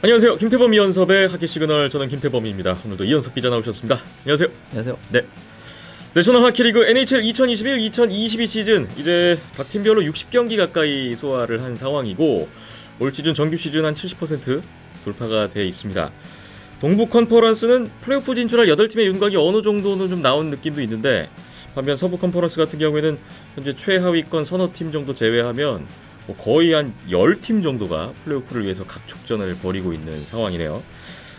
안녕하세요. 김태범 이연섭의 하키 시그널 저는 김태범입니다. 오늘도 이연섭 기자 나오셨습니다. 안녕하세요. 안녕하세요. 네. 내셔널 하키리그 NHL 2021-2022 시즌 이제 각 팀별로 60경기 가까이 소화를 한 상황이고 올 시즌 정규 시즌 한 70% 돌파가 돼 있습니다. 동부 컨퍼런스는 플레이오프 진출할 8팀의 윤곽이 어느 정도는 좀 나온 느낌도 있는데 반면 서부 컨퍼런스 같은 경우에는 현재 최하위권 서너 팀 정도 제외하면 뭐 거의 한 10팀 정도가 플레이오프를 위해서 각축전을 벌이고 있는 상황이네요.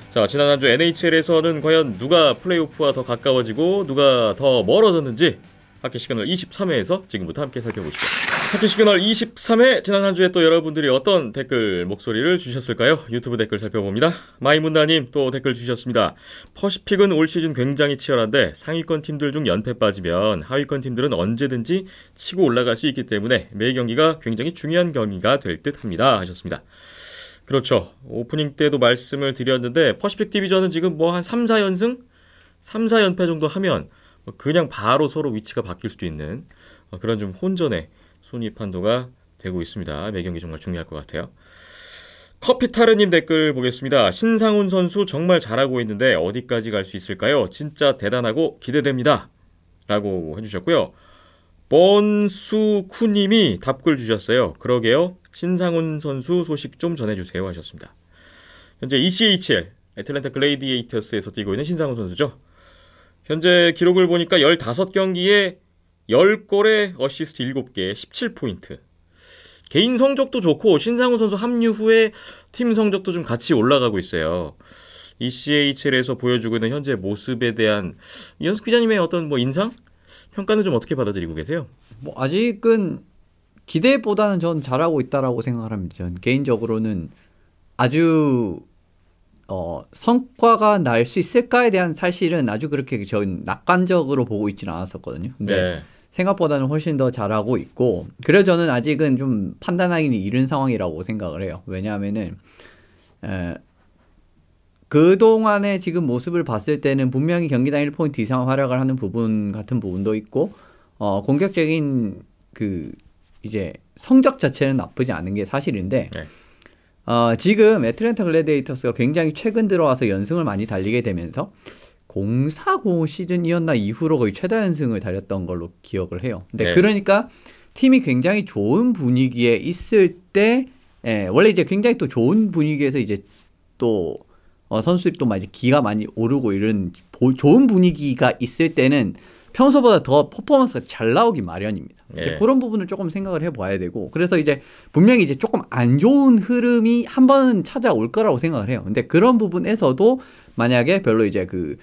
자, 지난 한 주 NHL에서는 과연 누가 플레이오프와 더 가까워지고 누가 더 멀어졌는지 학교 시그널 23회에서 지금부터 함께 살펴보시죠. 학교 시그널 23회 지난 한 주에 또 여러분들이 어떤 댓글 목소리를 주셨을까요? 유튜브 댓글 살펴봅니다. 마이문다님 또 댓글 주셨습니다. 퍼시픽은 올 시즌 굉장히 치열한데 상위권 팀들 중 연패 빠지면 하위권 팀들은 언제든지 치고 올라갈 수 있기 때문에 매 경기가 굉장히 중요한 경기가 될 듯합니다. 하셨습니다. 그렇죠. 오프닝 때도 말씀을 드렸는데 퍼시픽 디비전은 지금 뭐 한 3, 4연승? 3, 4연패 정도 하면 뭐 그냥 바로 서로 위치가 바뀔 수도 있는 어, 그런 좀 혼전의 손위 판도가 되고 있습니다. 매 경기 정말 중요할 것 같아요. 커피타르님 댓글 보겠습니다. 신상훈 선수 정말 잘하고 있는데 어디까지 갈 수 있을까요? 진짜 대단하고 기대됩니다. 라고 해주셨고요. 번수쿠님이 답글 주셨어요. 그러게요. 신상훈 선수 소식 좀 전해주세요 하셨습니다. 현재 ECHL 애틀랜타 글레이디에이터스에서 뛰고 있는 신상훈 선수죠. 현재 기록을 보니까 15경기에 10골에 어시스트 7개, 17포인트. 개인 성적도 좋고 신상훈 선수 합류 후에 팀 성적도 좀 같이 올라가고 있어요. ECHL에서 보여주고 있는 현재 모습에 대한 연습 기자님의 어떤 뭐 인상? 평가는 좀 어떻게 받아들이고 계세요? 뭐 아직은 기대보다는 전 잘하고 있다라고 생각을 합니다. 전 개인적으로는 아주 어, 성과가 날 수 있을까에 대한 사실은 아주 그렇게 전 낙관적으로 보고 있지는 않았었거든요. 근데 네. 생각보다는 훨씬 더 잘하고 있고 그래 저는 아직은 좀 판단하기는 이른 상황이라고 생각을 해요. 왜냐하면은 에, 그동안의 지금 모습을 봤을 때는 분명히 경기당 1포인트 이상 활약을 하는 부분 같은 부분도 있고 어, 공격적인 그 이제 성적 자체는 나쁘지 않은 게 사실인데 네. 어, 지금 애틀랜타 글래디에이터스가 굉장히 최근 들어와서 연승을 많이 달리게 되면서 공사고 시즌이었나 이후로 거의 최다 연승을 달렸던 걸로 기억을 해요. 근데 네. 그러니까 팀이 굉장히 좋은 분위기에 있을 때 예, 원래 이제 굉장히 또 좋은 분위기에서 이제 또 어, 선수들이 또막이 기가 많이 오르고 이런 보, 좋은 분위기가 있을 때는 평소보다 더 퍼포먼스가 잘 나오기 마련입니다. 예. 그런 부분을 조금 생각을 해봐야 되고 그래서 이제 분명히 이제 조금 안 좋은 흐름이 한 번은 찾아올 거라고 생각을 해요. 근데 그런 부분에서도 만약에 별로 이제 그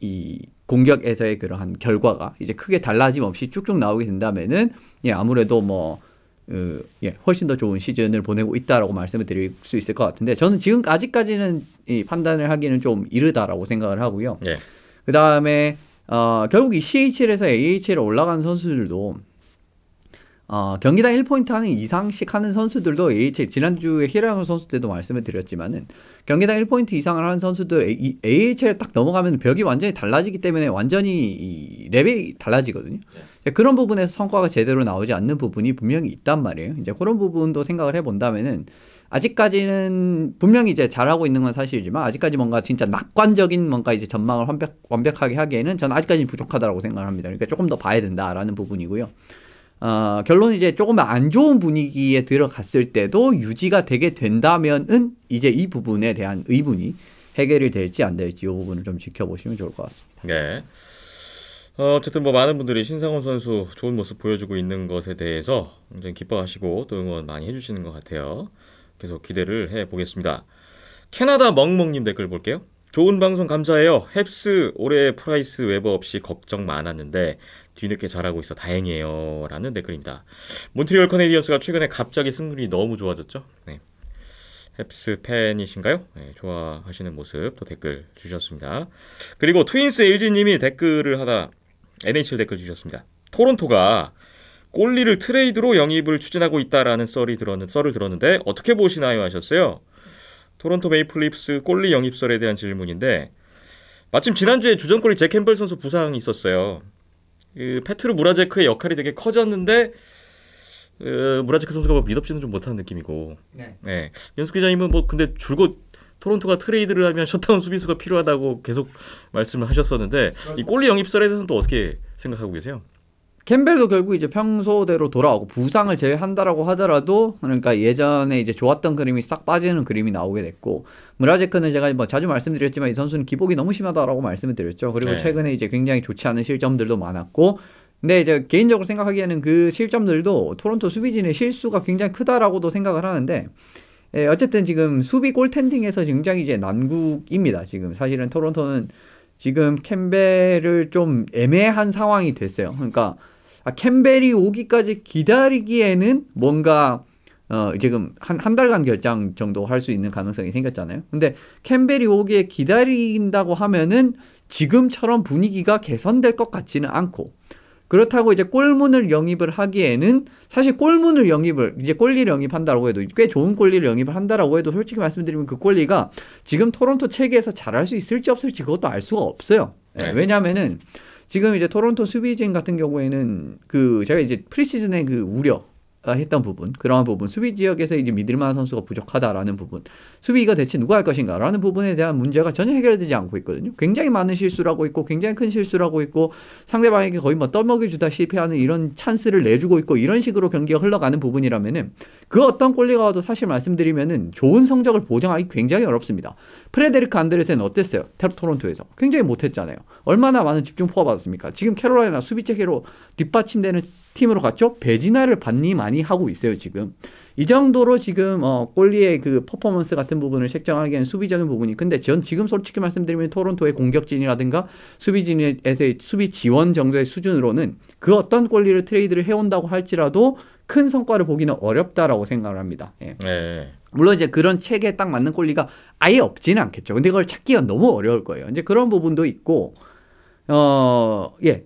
이 공격에서의 그러한 결과가 이제 크게 달라짐 없이 쭉쭉 나오게 된다면은 예 아무래도 뭐 으, 예, 훨씬 더 좋은 시즌을 보내고 있다라고 말씀을 드릴 수 있을 것 같은데 저는 지금 아직까지는 이 판단을 하기는 좀 이르다라고 생각을 하고요. 예. 그 다음에 어, 결국 이 CHL에서 AHL에 올라간 선수들도 어, 경기당 1포인트 하는 이상씩 하는 선수들도 AHL, 지난주에 히라영 선수 때도 말씀을 드렸지만은, 경기당 1포인트 이상을 하는 선수들 AHL 딱 넘어가면 벽이 완전히 달라지기 때문에 완전히 이 레벨이 달라지거든요. 네. 그런 부분에서 성과가 제대로 나오지 않는 부분이 분명히 있단 말이에요. 이제 그런 부분도 생각을 해본다면은, 아직까지는 분명히 이제 잘하고 있는 건 사실이지만 아직까지 뭔가 진짜 낙관적인 뭔가 이제 전망을 완벽, 완벽하게 하기에는 저는 아직까지는 부족하다라고 생각을 합니다. 그러니까 조금 더 봐야 된다라는 부분이고요. 어, 결론은 이제 조금 안 좋은 분위기에 들어갔을 때도 유지가 되게 된다면은 이제 이 부분에 대한 의문이 해결이 될지 안 될지 이 부분을 좀 지켜보시면 좋을 것 같습니다. 네. 어, 어쨌든 뭐 많은 분들이 신상훈 선수 좋은 모습 보여주고 있는 것에 대해서 굉장히 기뻐하시고 또 응원 많이 해주시는 것 같아요. 계속 기대를 해보겠습니다. 캐나다 멍멍님 댓글 볼게요. 좋은 방송 감사해요. 햅스 올해 프라이스 웨버 없이 걱정 많았는데 뒤늦게 잘하고 있어 다행이에요. 라는 댓글입니다. 네 몬트리올 커네디언스가 최근에 갑자기 승률이 너무 좋아졌죠? 네. 햅스 팬이신가요? 네, 좋아하시는 모습 또 댓글 주셨습니다. 그리고 트윈스 일지님이 댓글을 하다 NHL 댓글 주셨습니다. 토론토가 꼴리를 트레이드로 영입을 추진하고 있다라는 썰이 들었는, 썰을 들었는데 어떻게 보시나요 하셨어요. 토론토 메이플립스 꼴리 영입설에 대한 질문인데 마침 지난주에 주전골이 잭 캠벨 선수 부상이 있었어요. 그 페트르 무라제크의 역할이 되게 커졌는데 그 무라제크 선수가 뭐 믿업지는 좀 못한 느낌이고. 네. 네. 연수 기자님은 뭐 근데 줄곧 토론토가 트레이드를 하면 셧다운 수비수가 필요하다고 계속 말씀을 하셨었는데 이꼴리 영입설에 대해서는 또 어떻게 생각하고 계세요? 캠벨도 결국 이제 평소대로 돌아오고 부상을 제외한다라고 하더라도 그러니까 예전에 이제 좋았던 그림이 싹 빠지는 그림이 나오게 됐고 무라제크는 제가 뭐 자주 말씀드렸지만 이 선수는 기복이 너무 심하다라고 말씀을 드렸죠. 그리고 네. 최근에 이제 굉장히 좋지 않은 실점들도 많았고 근데 이제 개인적으로 생각하기에는 그 실점들도 토론토 수비진의 실수가 굉장히 크다라고도 생각을 하는데 예, 어쨌든 지금 수비 골텐딩에서 굉장히 이제 난국입니다. 지금 사실은 토론토는 지금 캠벨을 좀 애매한 상황이 됐어요. 그러니까 아, 캠벨이 오기까지 기다리기에는 뭔가 어, 지금 한, 한 달간 결장 정도 할 수 있는 가능성이 생겼잖아요. 근데 캠벨이 오기에 기다린다고 하면은 지금처럼 분위기가 개선될 것 같지는 않고 그렇다고 이제 골문을 영입을 하기에는 사실 골문을 영입을 이제 골리를 영입한다라고 해도 꽤 좋은 골리를 영입을 한다라고 해도 솔직히 말씀드리면 그 골리가 지금 토론토 체계에서 잘할 수 있을지 없을지 그것도 알 수가 없어요. 네, 네. 왜냐면은 지금 이제 토론토 수비진 같은 경우에는 그 제가 이제 프리시즌의 그 우려 했던 부분, 그러한 부분, 수비 지역에서 이제 믿을만한 선수가 부족하다라는 부분, 수비가 대체 누가 할 것인가라는 부분에 대한 문제가 전혀 해결되지 않고 있거든요. 굉장히 많은 실수를하고 있고, 굉장히 큰실수를하고 있고, 상대방에게 거의 뭐 떠먹이 주다 실패하는 이런 찬스를 내주고 있고, 이런 식으로 경기가 흘러가는 부분이라면은 그 어떤 골리가 와도 사실 말씀드리면은 좋은 성적을 보장하기 굉장히 어렵습니다. 프레데릭 안드레센 어땠어요? 테 토론토에서 굉장히 못했잖아요. 얼마나 많은 집중 포화 받았습니까? 지금 캐롤라이나 수비체계로 뒷받침되는 팀으로 갔죠. 배지나를반니 많이 하고 있어요 지금. 이 정도로 지금 어, 골리의 그 퍼포먼스 같은 부분을 책정하기엔 수비적인 부분이 근데 전 지금 솔직히 말씀드리면 토론토의 공격진이라든가 수비진에서의 수비 지원 정도의 수준으로는 그 어떤 골리를 트레이드를 해온다고 할지라도 큰 성과를 보기는 어렵다라고 생각을 합니다. 예. 네. 물론 이제 그런 책에 딱 맞는 골리가 아예 없지는 않겠죠. 근데 그걸 찾기가 너무 어려울 거예요. 이제 그런 부분도 있고 어 예.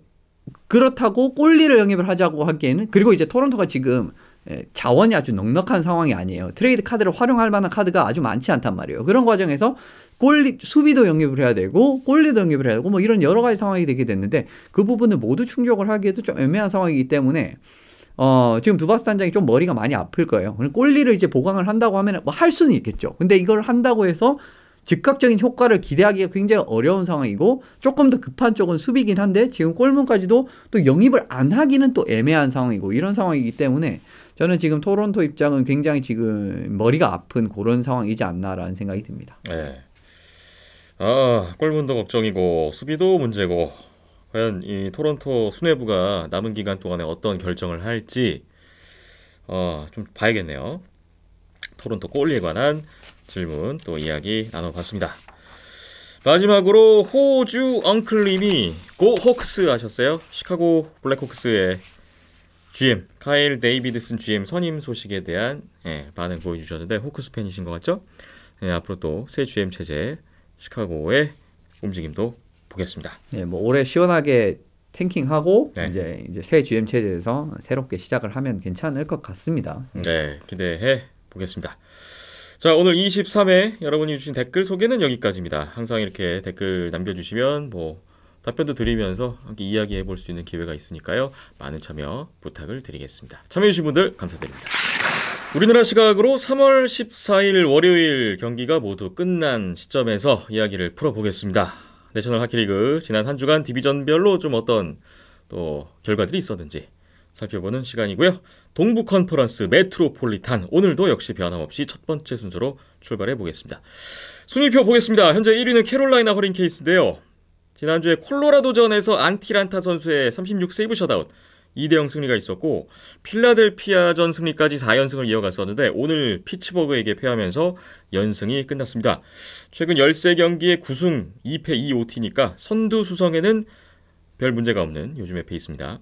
그렇다고 꼴리를 영입을 하자고 하기에는 그리고 이제 토론토가 지금 예, 자원이 아주 넉넉한 상황이 아니에요. 트레이드 카드를 활용할 만한 카드가 아주 많지 않단 말이에요. 그런 과정에서 골리 수비도 영입을 해야 되고 골리도 영입을 해야 되고 뭐 이런 여러 가지 상황이 되게 됐는데 그 부분을 모두 충족을 하기에도 좀 애매한 상황이기 때문에 어, 지금 두바스 단장이 좀 머리가 많이 아플 거예요. 골리를 이제 보강을 한다고 하면 뭐 할 수는 있겠죠. 근데 이걸 한다고 해서 즉각적인 효과를 기대하기가 굉장히 어려운 상황이고 조금 더 급한 쪽은 수비긴 한데 지금 골문까지도 또 영입을 안 하기는 또 애매한 상황이고 이런 상황이기 때문에 저는 지금 토론토 입장은 굉장히 지금 머리가 아픈 그런 상황이지 않나라는 생각이 듭니다. 네. 아, 골문도 걱정이고 수비도 문제고 과연 이 토론토 수뇌부가 남은 기간 동안에 어떤 결정을 할지 어, 좀 봐야겠네요. 토론토 골리에 관한 질문 또 이야기 나눠봤습니다. 마지막으로 호주 엉클님이 고 호크스 하셨어요. 시카고 블랙호크스의 GM 카일 데이비드슨 GM 선임 소식에 대한 예, 반응 보여주셨는데 호크스 팬이신 것 같죠? 예, 앞으로 또 새 GM 체제 시카고의 움직임도 보겠습니다. 예, 뭐 올해 시원하게 탱킹하고 네. 이제 이제 새 GM 체제에서 새롭게 시작을 하면 괜찮을 것 같습니다. 네, 기대해 보겠습니다. 자, 오늘 23회 여러분이 주신 댓글 소개는 여기까지입니다. 항상 이렇게 댓글 남겨주시면 뭐 답변도 드리면서 함께 이야기해 볼 수 있는 기회가 있으니까요. 많은 참여 부탁을 드리겠습니다. 참여해주신 분들 감사드립니다. 우리나라 시각으로 3월 14일 월요일 경기가 모두 끝난 시점에서 이야기를 풀어보겠습니다. 내셔널 하키리그 지난 한 주간 디비전별로 좀 어떤 또 결과들이 있었는지 살펴보는 시간이고요. 동부 컨퍼런스 메트로폴리탄 오늘도 역시 변함없이 첫 번째 순서로 출발해 보겠습니다. 순위표 보겠습니다. 현재 1위는 캐롤라이나 허린케이스인데요. 지난주에 콜로라도전에서 안티란타 선수의 36세이브 셧아웃 2대0 승리가 있었고 필라델피아전 승리까지 4연승을 이어갔었는데 오늘 피츠버그에게 패하면서 연승이 끝났습니다. 최근 13경기에 9승 2패 2오티니까 선두 수성에는 별 문제가 없는 요즘의 페이스입니다.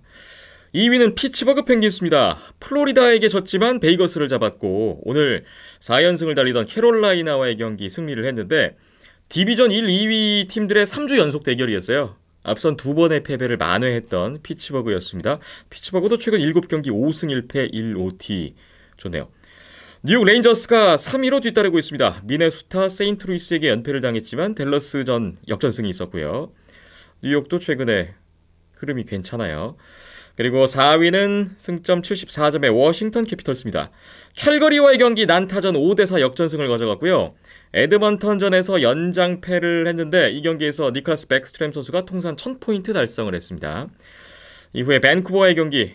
2위는 피츠버그 펭귄스입니다. 플로리다에게 졌지만 베이거스를 잡았고 오늘 4연승을 달리던 캐롤라이나와의 경기 승리를 했는데 디비전 1, 2위 팀들의 3주 연속 대결이었어요. 앞선 두 번의 패배를 만회했던 피츠버그였습니다. 피츠버그도 최근 7경기 5승 1패 1OT 좋네요. 뉴욕 레인저스가 3위로 뒤따르고 있습니다. 미네수타 세인트루이스에게 연패를 당했지만 댈러스전 역전승이 있었고요. 뉴욕도 최근에 흐름이 괜찮아요. 그리고 4위는 승점 74점의 워싱턴 캐피털스입니다. 캘거리와의 경기 난타전 5대4 역전승을 가져갔고요. 에드먼턴전에서 연장패를 했는데 이 경기에서 니클라스 백스트램 선수가 통산 1000포인트 달성을 했습니다. 이후에 밴쿠버와의 경기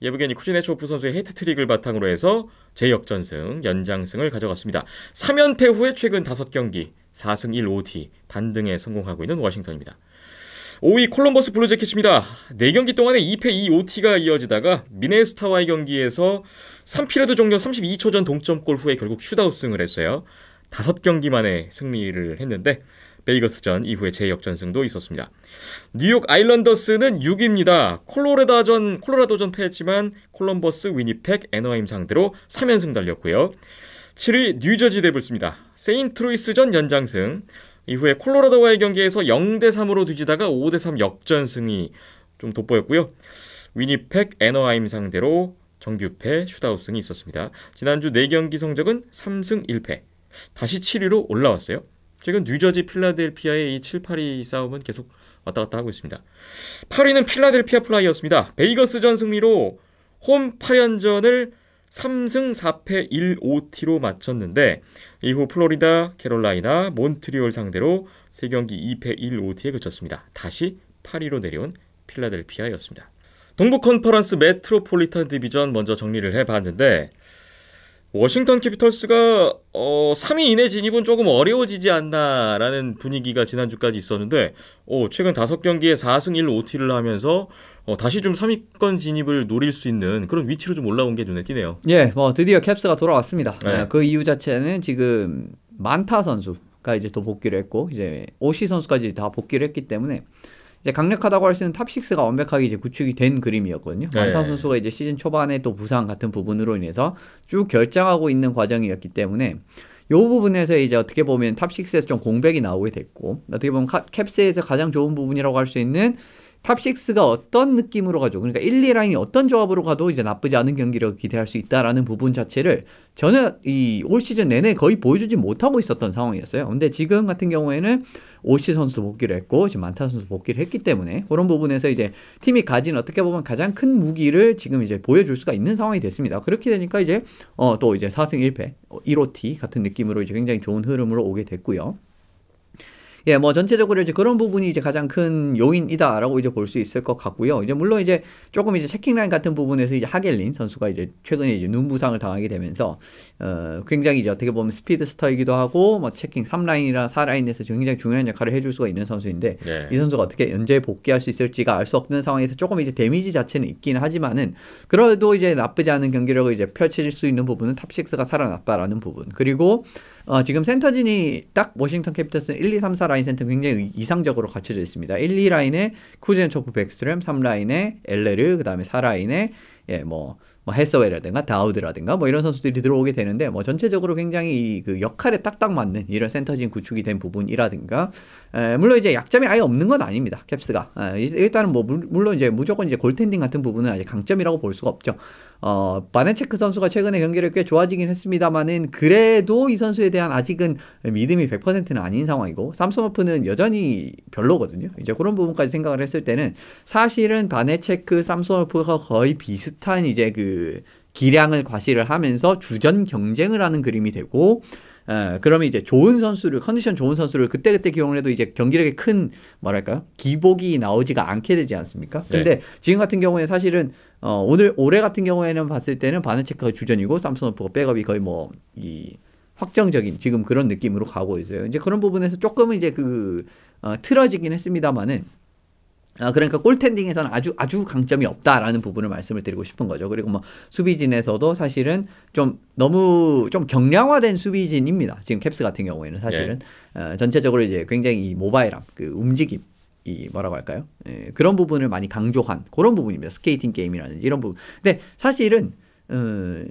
예브게니 쿠즈네초프 선수의 헤트트릭을 바탕으로 해서 재역전승, 연장승을 가져갔습니다. 3연패 후에 최근 5경기 4승 1 5티 반등에 성공하고 있는 워싱턴입니다. 5위 콜럼버스 블루재킷입니다. 4경기 동안에 2패 2OT가 이어지다가 미네소타와의 경기에서 3피레드 종료 32초 전 동점골 후에 결국 슈다우승을 했어요. 5경기 만에 승리를 했는데 베이거스전 이후에 재역전승도 있었습니다. 뉴욕 아일런더스는 6위입니다. 콜로레다전, 콜로라도전 패했지만 콜럼버스, 위니펙, 애너하임 상대로 3연승 달렸고요. 7위 뉴저지 데블스입니다. 세인트루이스전 연장승. 이후에 콜로라도와의 경기에서 0대 3으로 뒤지다가 5대 3 역전승이 좀 돋보였고요. 위니펙 에너하임 상대로 정규패 슈다우승이 있었습니다. 지난주 4경기 성적은 3승 1패. 다시 7위로 올라왔어요. 최근 뉴저지 필라델피아의 이 7, 8위 싸움은 계속 왔다 갔다 하고 있습니다. 8위는 필라델피아 플라이였습니다. 베이거스전 승리로 홈 8연전을 3승 4패 1 5티로 마쳤는데 이후 플로리다, 캐롤라이나, 몬트리올 상대로 3경기 2패 1 5티에 그쳤습니다. 다시 8위로 내려온 필라델피아였습니다. 동부 컨퍼런스 메트로폴리탄 디비전 먼저 정리를 해봤는데 워싱턴 캐피털스가 어, 3위 이내 진입은 조금 어려워지지 않나라는 분위기가 지난주까지 있었는데 어, 최근 5경기에 4승 1 5티를 하면서 어, 다시 좀 3위권 진입을 노릴 수 있는 그런 위치로 좀 올라온 게 눈에 띄네요. 예, 뭐 드디어 캡스가 돌아왔습니다. 네. 아, 그 이유 자체는 지금 만타 선수가 이제 또 복귀를 했고 이제 오시 선수까지 다 복귀를 했기 때문에 이제 강력하다고 할 수 있는 탑6가 완벽하게 이제 구축이 된 그림이었거든요. 네. 안타 선수가 이제 시즌 초반에 또 부상 같은 부분으로 인해서 쭉 결정하고 있는 과정이었기 때문에 이 부분에서 이제 어떻게 보면 탑6에서 좀 공백이 나오게 됐고 어떻게 보면 캡스에서 가장 좋은 부분이라고 할 수 있는 탑6가 어떤 느낌으로 가죠. 그러니까 1, 2라인이 어떤 조합으로 가도 이제 나쁘지 않은 경기력을 기대할 수 있다라는 부분 자체를 저는 이 올 시즌 내내 거의 보여주지 못하고 있었던 상황이었어요. 근데 지금 같은 경우에는 오시 선수도 복귀를 했고 지금 만타 선수 도 복귀를 했기 때문에 그런 부분에서 이제 팀이 가진 어떻게 보면 가장 큰 무기를 지금 이제 보여줄 수가 있는 상황이 됐습니다. 그렇게 되니까 이제 어또 이제 4승 1패 1호티 같은 느낌으로 이제 굉장히 좋은 흐름으로 오게 됐고요. 예, 뭐 전체적으로 이제 그런 부분이 이제 가장 큰 요인이다라고 이제 볼 수 있을 것 같고요. 이제 물론 이제 조금 이제 체킹라인 같은 부분에서 이제 하겔린 선수가 이제 최근에 이제 눈 부상을 당하게 되면서 어, 굉장히 이제 어떻게 보면 스피드스터이기도 하고 뭐 체킹 3라인이나 4라인에서 굉장히 중요한 역할을 해줄 수가 있는 선수인데 네. 이 선수가 어떻게 연재 복귀할 수 있을지가 알 수 없는 상황에서 조금 이제 데미지 자체는 있긴 하지만은 그래도 이제 나쁘지 않은 경기력을 이제 펼칠 수 있는 부분은 탑6가 살아났다라는 부분 그리고 어, 지금 센터진이 딱 워싱턴 캐피털스는 1, 2, 3, 4 라인 센터 굉장히 이상적으로 갖춰져 있습니다. 1, 2 라인에 쿠젠초프 백스트램, 3 라인에 엘레르, 그 다음에 4 라인에 예, 뭐뭐 해서웨라든가 이 다우드라든가 뭐 이런 선수들이 들어오게 되는데 뭐 전체적으로 굉장히 그 역할에 딱딱 맞는 이런 센터진 구축이 된 부분이라든가 에, 물론 이제 약점이 아예 없는 건 아닙니다 캡스가 에, 일단은 뭐 물, 물론 이제 무조건 이제 골텐딩 같은 부분은 아직 강점이라고 볼 수가 없죠 어 바네체크 선수가 최근에 경기를 꽤 좋아지긴 했습니다만은 그래도 이 선수에 대한 아직은 믿음이 100%는 아닌 상황이고 삼스머프는 여전히 별로거든요 이제 그런 부분까지 생각을 했을 때는 사실은 바네체크 삼스머프가 거의 비슷한 이제 그그 기량을 과시를 하면서 주전 경쟁을 하는 그림이 되고 어, 그러면 이제 좋은 선수를 컨디션 좋은 선수를 그때그때 기용을 해도 이제 경기력에 큰 뭐랄까요 기복이 나오지가 않게 되지 않습니까? 근데 네. 지금 같은 경우에 사실은 어, 오늘 올해 같은 경우에는 봤을 때는 바네체크가 주전이고 삼성오프가 백업이 거의 뭐 이 확정적인 지금 그런 느낌으로 가고 있어요. 이제 그런 부분에서 조금은 이제 그 어, 틀어지긴 했습니다마는 아, 그러니까 골텐딩에서는 아주 아주 강점이 없다라는 부분을 말씀을 드리고 싶은 거죠. 그리고 뭐 수비진에서도 사실은 좀 너무 좀 경량화된 수비진입니다. 지금 캡스 같은 경우에는 사실은 예. 어, 전체적으로 이제 굉장히 모바일함, 그 움직임 이 뭐라고 할까요? 예, 그런 부분을 많이 강조한 그런 부분입니다. 스케이팅 게임이라든지 이런 부분. 근데 사실은 어,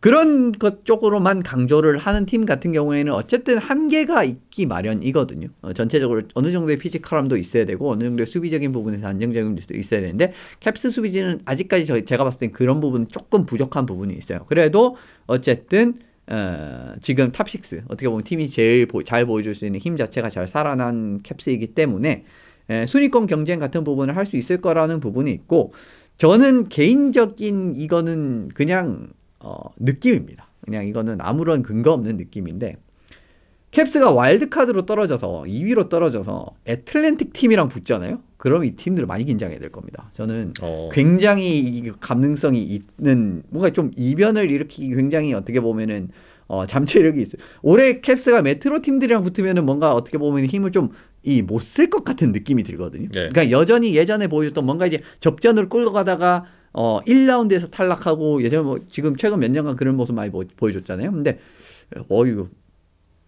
그런 것 쪽으로만 강조를 하는 팀 같은 경우에는 어쨌든 한계가 있기 마련이거든요. 어, 전체적으로 어느 정도의 피지컬함도 있어야 되고 어느 정도의 수비적인 부분에서 안정적인 부분도 있어야 되는데 캡스 수비진은 아직까지 저, 제가 봤을 땐 그런 부분 조금 부족한 부분이 있어요. 그래도 어쨌든 어, 지금 탑6 어떻게 보면 팀이 제일 보, 잘 보여줄 수 있는 힘 자체가 잘 살아난 캡스이기 때문에 에, 예, 순위권 경쟁 같은 부분을 할 수 있을 거라는 부분이 있고 저는 개인적인 이거는 그냥 어, 느낌입니다. 그냥 이거는 아무런 근거 없는 느낌인데 캡스가 와일드카드로 떨어져서 2위로 떨어져서 애틀랜틱 팀이랑 붙잖아요. 그럼 이 팀들 많이 긴장해야 될 겁니다. 저는 어. 굉장히 감능성이 있는 뭔가 좀 이변을 일으키기 굉장히 어떻게 보면은 어, 잠재력이 있어요. 올해 캡스가 메트로 팀들이랑 붙으면은 뭔가 어떻게 보면 힘을 좀이못쓸 것 같은 느낌이 들거든요. 네. 그러니까 여전히 예전에 보여줬던 뭔가 이제 접전을 끌고 가다가 어 1라운드에서 탈락하고 예전 뭐 지금 최근 몇 년간 그런 모습 많이 보, 보여줬잖아요. 근데 어이구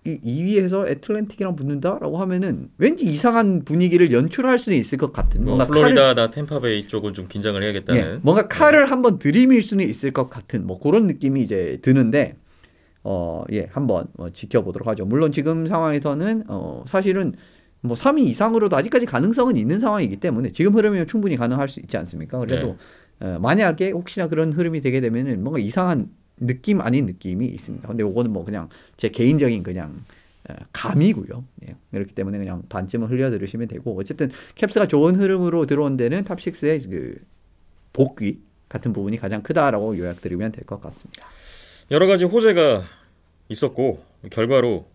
2위에서 애틀랜틱이랑 붙는다라고 하면은 왠지 이상한 분위기를 연출할 수는 있을 것 같은 뭐 뭔가 뭐, 플로리다나 템파베이 쪽은 좀 긴장을 해야겠다는 예, 뭔가 칼을 네. 한번 들이밀 수는 있을 것 같은 뭐 그런 느낌이 이제 드는데 어예 한번 어, 지켜보도록 하죠 물론 지금 상황에서는 어 사실은 뭐 3위 이상으로도 아직까지 가능성은 있는 상황이기 때문에 지금 흐름이면 충분히 가능할 수 있지 않습니까 그래도 네. 어, 만약에 혹시나 그런 흐름이 되게 되면은 뭔가 이상한 느낌 아닌 느낌이 있습니다. 근데 이거는 뭐 그냥 제 개인적인 그냥 어, 감이고요. 예. 그렇기 때문에 그냥 반쯤은 흘려 들으시면 되고 어쨌든 캡스가 좋은 흐름으로 들어온 데는 탑6의 그 복귀 같은 부분이 가장 크다라고 요약드리면 될 것 같습니다. 여러 가지 호재가 있었고 결과로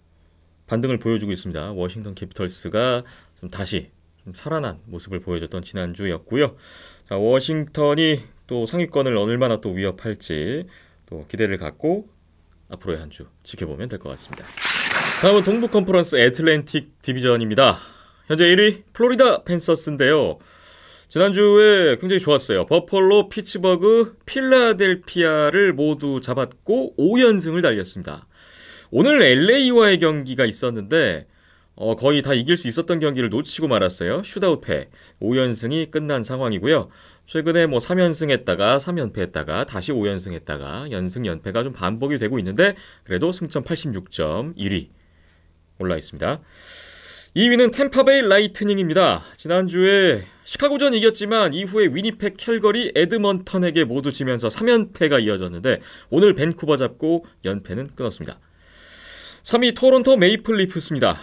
반등을 보여주고 있습니다. 워싱턴 캐피털스가 좀 다시 좀 살아난 모습을 보여줬던 지난주였고요. 자, 워싱턴이 또 상위권을 얼마나 또 위협할지 또 기대를 갖고 앞으로의 한 주 지켜보면 될 것 같습니다. 다음은 동부 컨퍼런스 애틀랜틱 디비전입니다. 현재 1위 플로리다 펜서스인데요. 지난주에 굉장히 좋았어요. 버펄로, 피츠버그, 필라델피아를 모두 잡았고 5연승을 달렸습니다. 오늘 LA와의 경기가 있었는데 어, 거의 다 이길 수 있었던 경기를 놓치고 말았어요. 슈다우패 5연승이 끝난 상황이고요. 최근에 뭐 3연승 했다가 3연패 했다가 다시 5연승 했다가 연승 연패가 좀 반복이 되고 있는데 그래도 승점 86점 1위 올라 있습니다. 2위는 템파베이 라이트닝입니다. 지난주에 시카고전 이겼지만 이후에 위니펙 캘거리 에드먼턴에게 모두 지면서 3연패가 이어졌는데 오늘 벤쿠버 잡고 연패는 끊었습니다. 3위 토론토 메이플 리프스입니다.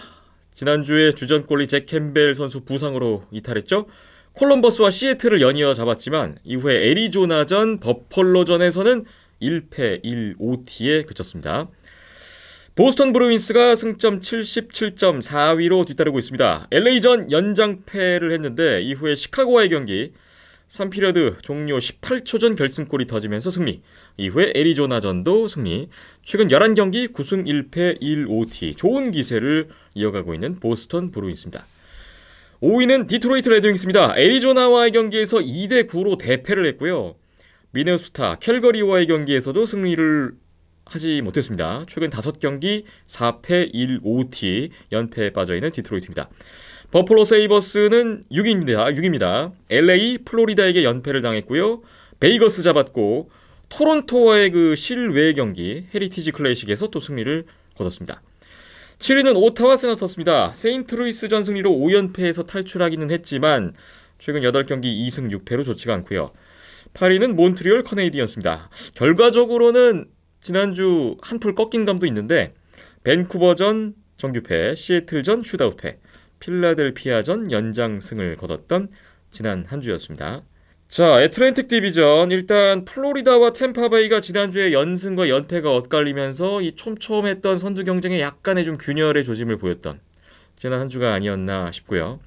지난주에 주전골리 잭 캠벨 선수 부상으로 이탈했죠. 콜럼버스와 시애틀을 연이어 잡았지만 이후에 애리조나전, 버펄로전에서는 1패 1OT에 그쳤습니다. 보스턴 브루인스가 승점 77.4위로 뒤따르고 있습니다. LA전 연장패를 했는데 이후에 시카고와의 경기 3피리어드 종료 18초 전 결승골이 터지면서 승리. 이후에 애리조나전도 승리. 최근 11경기 9승 1패 1-5티. 좋은 기세를 이어가고 있는 보스턴 브루인스입니다. 5위는 디트로이트 레드윙스입니다. 애리조나와의 경기에서 2대 9로 대패를 했고요. 미네소타, 캘거리와의 경기에서도 승리를 하지 못했습니다. 최근 5경기 4패 1-5티 연패에 빠져있는 디트로이트입니다. 버플로 세이버스는 6위입니다. 6위입니다. LA, 플로리다에게 연패를 당했고요. 베이거스 잡았고 토론토와의 그 실외 경기 헤리티지 클래식에서 또 승리를 거뒀습니다. 7위는 오타와 세나터스입니다. 세인트루이스전 승리로 5연패에서 탈출하기는 했지만 최근 8경기 2승 6패로 좋지가 않고요. 8위는 몬트리올 커네이디언스입니다. 결과적으로는 지난주 한풀 꺾인 감도 있는데 벤쿠버전 정규패, 시애틀전 슈다우패, 필라델피아전 연장승을 거뒀던 지난 한 주였습니다. 자, 애틀랜틱 디비전. 일단 플로리다와 템파베이가 지난주에 연승과 연패가 엇갈리면서 이 촘촘했던 선두 경쟁에 약간의 좀 균열의 조짐을 보였던 지난 한 주가 아니었나 싶고요.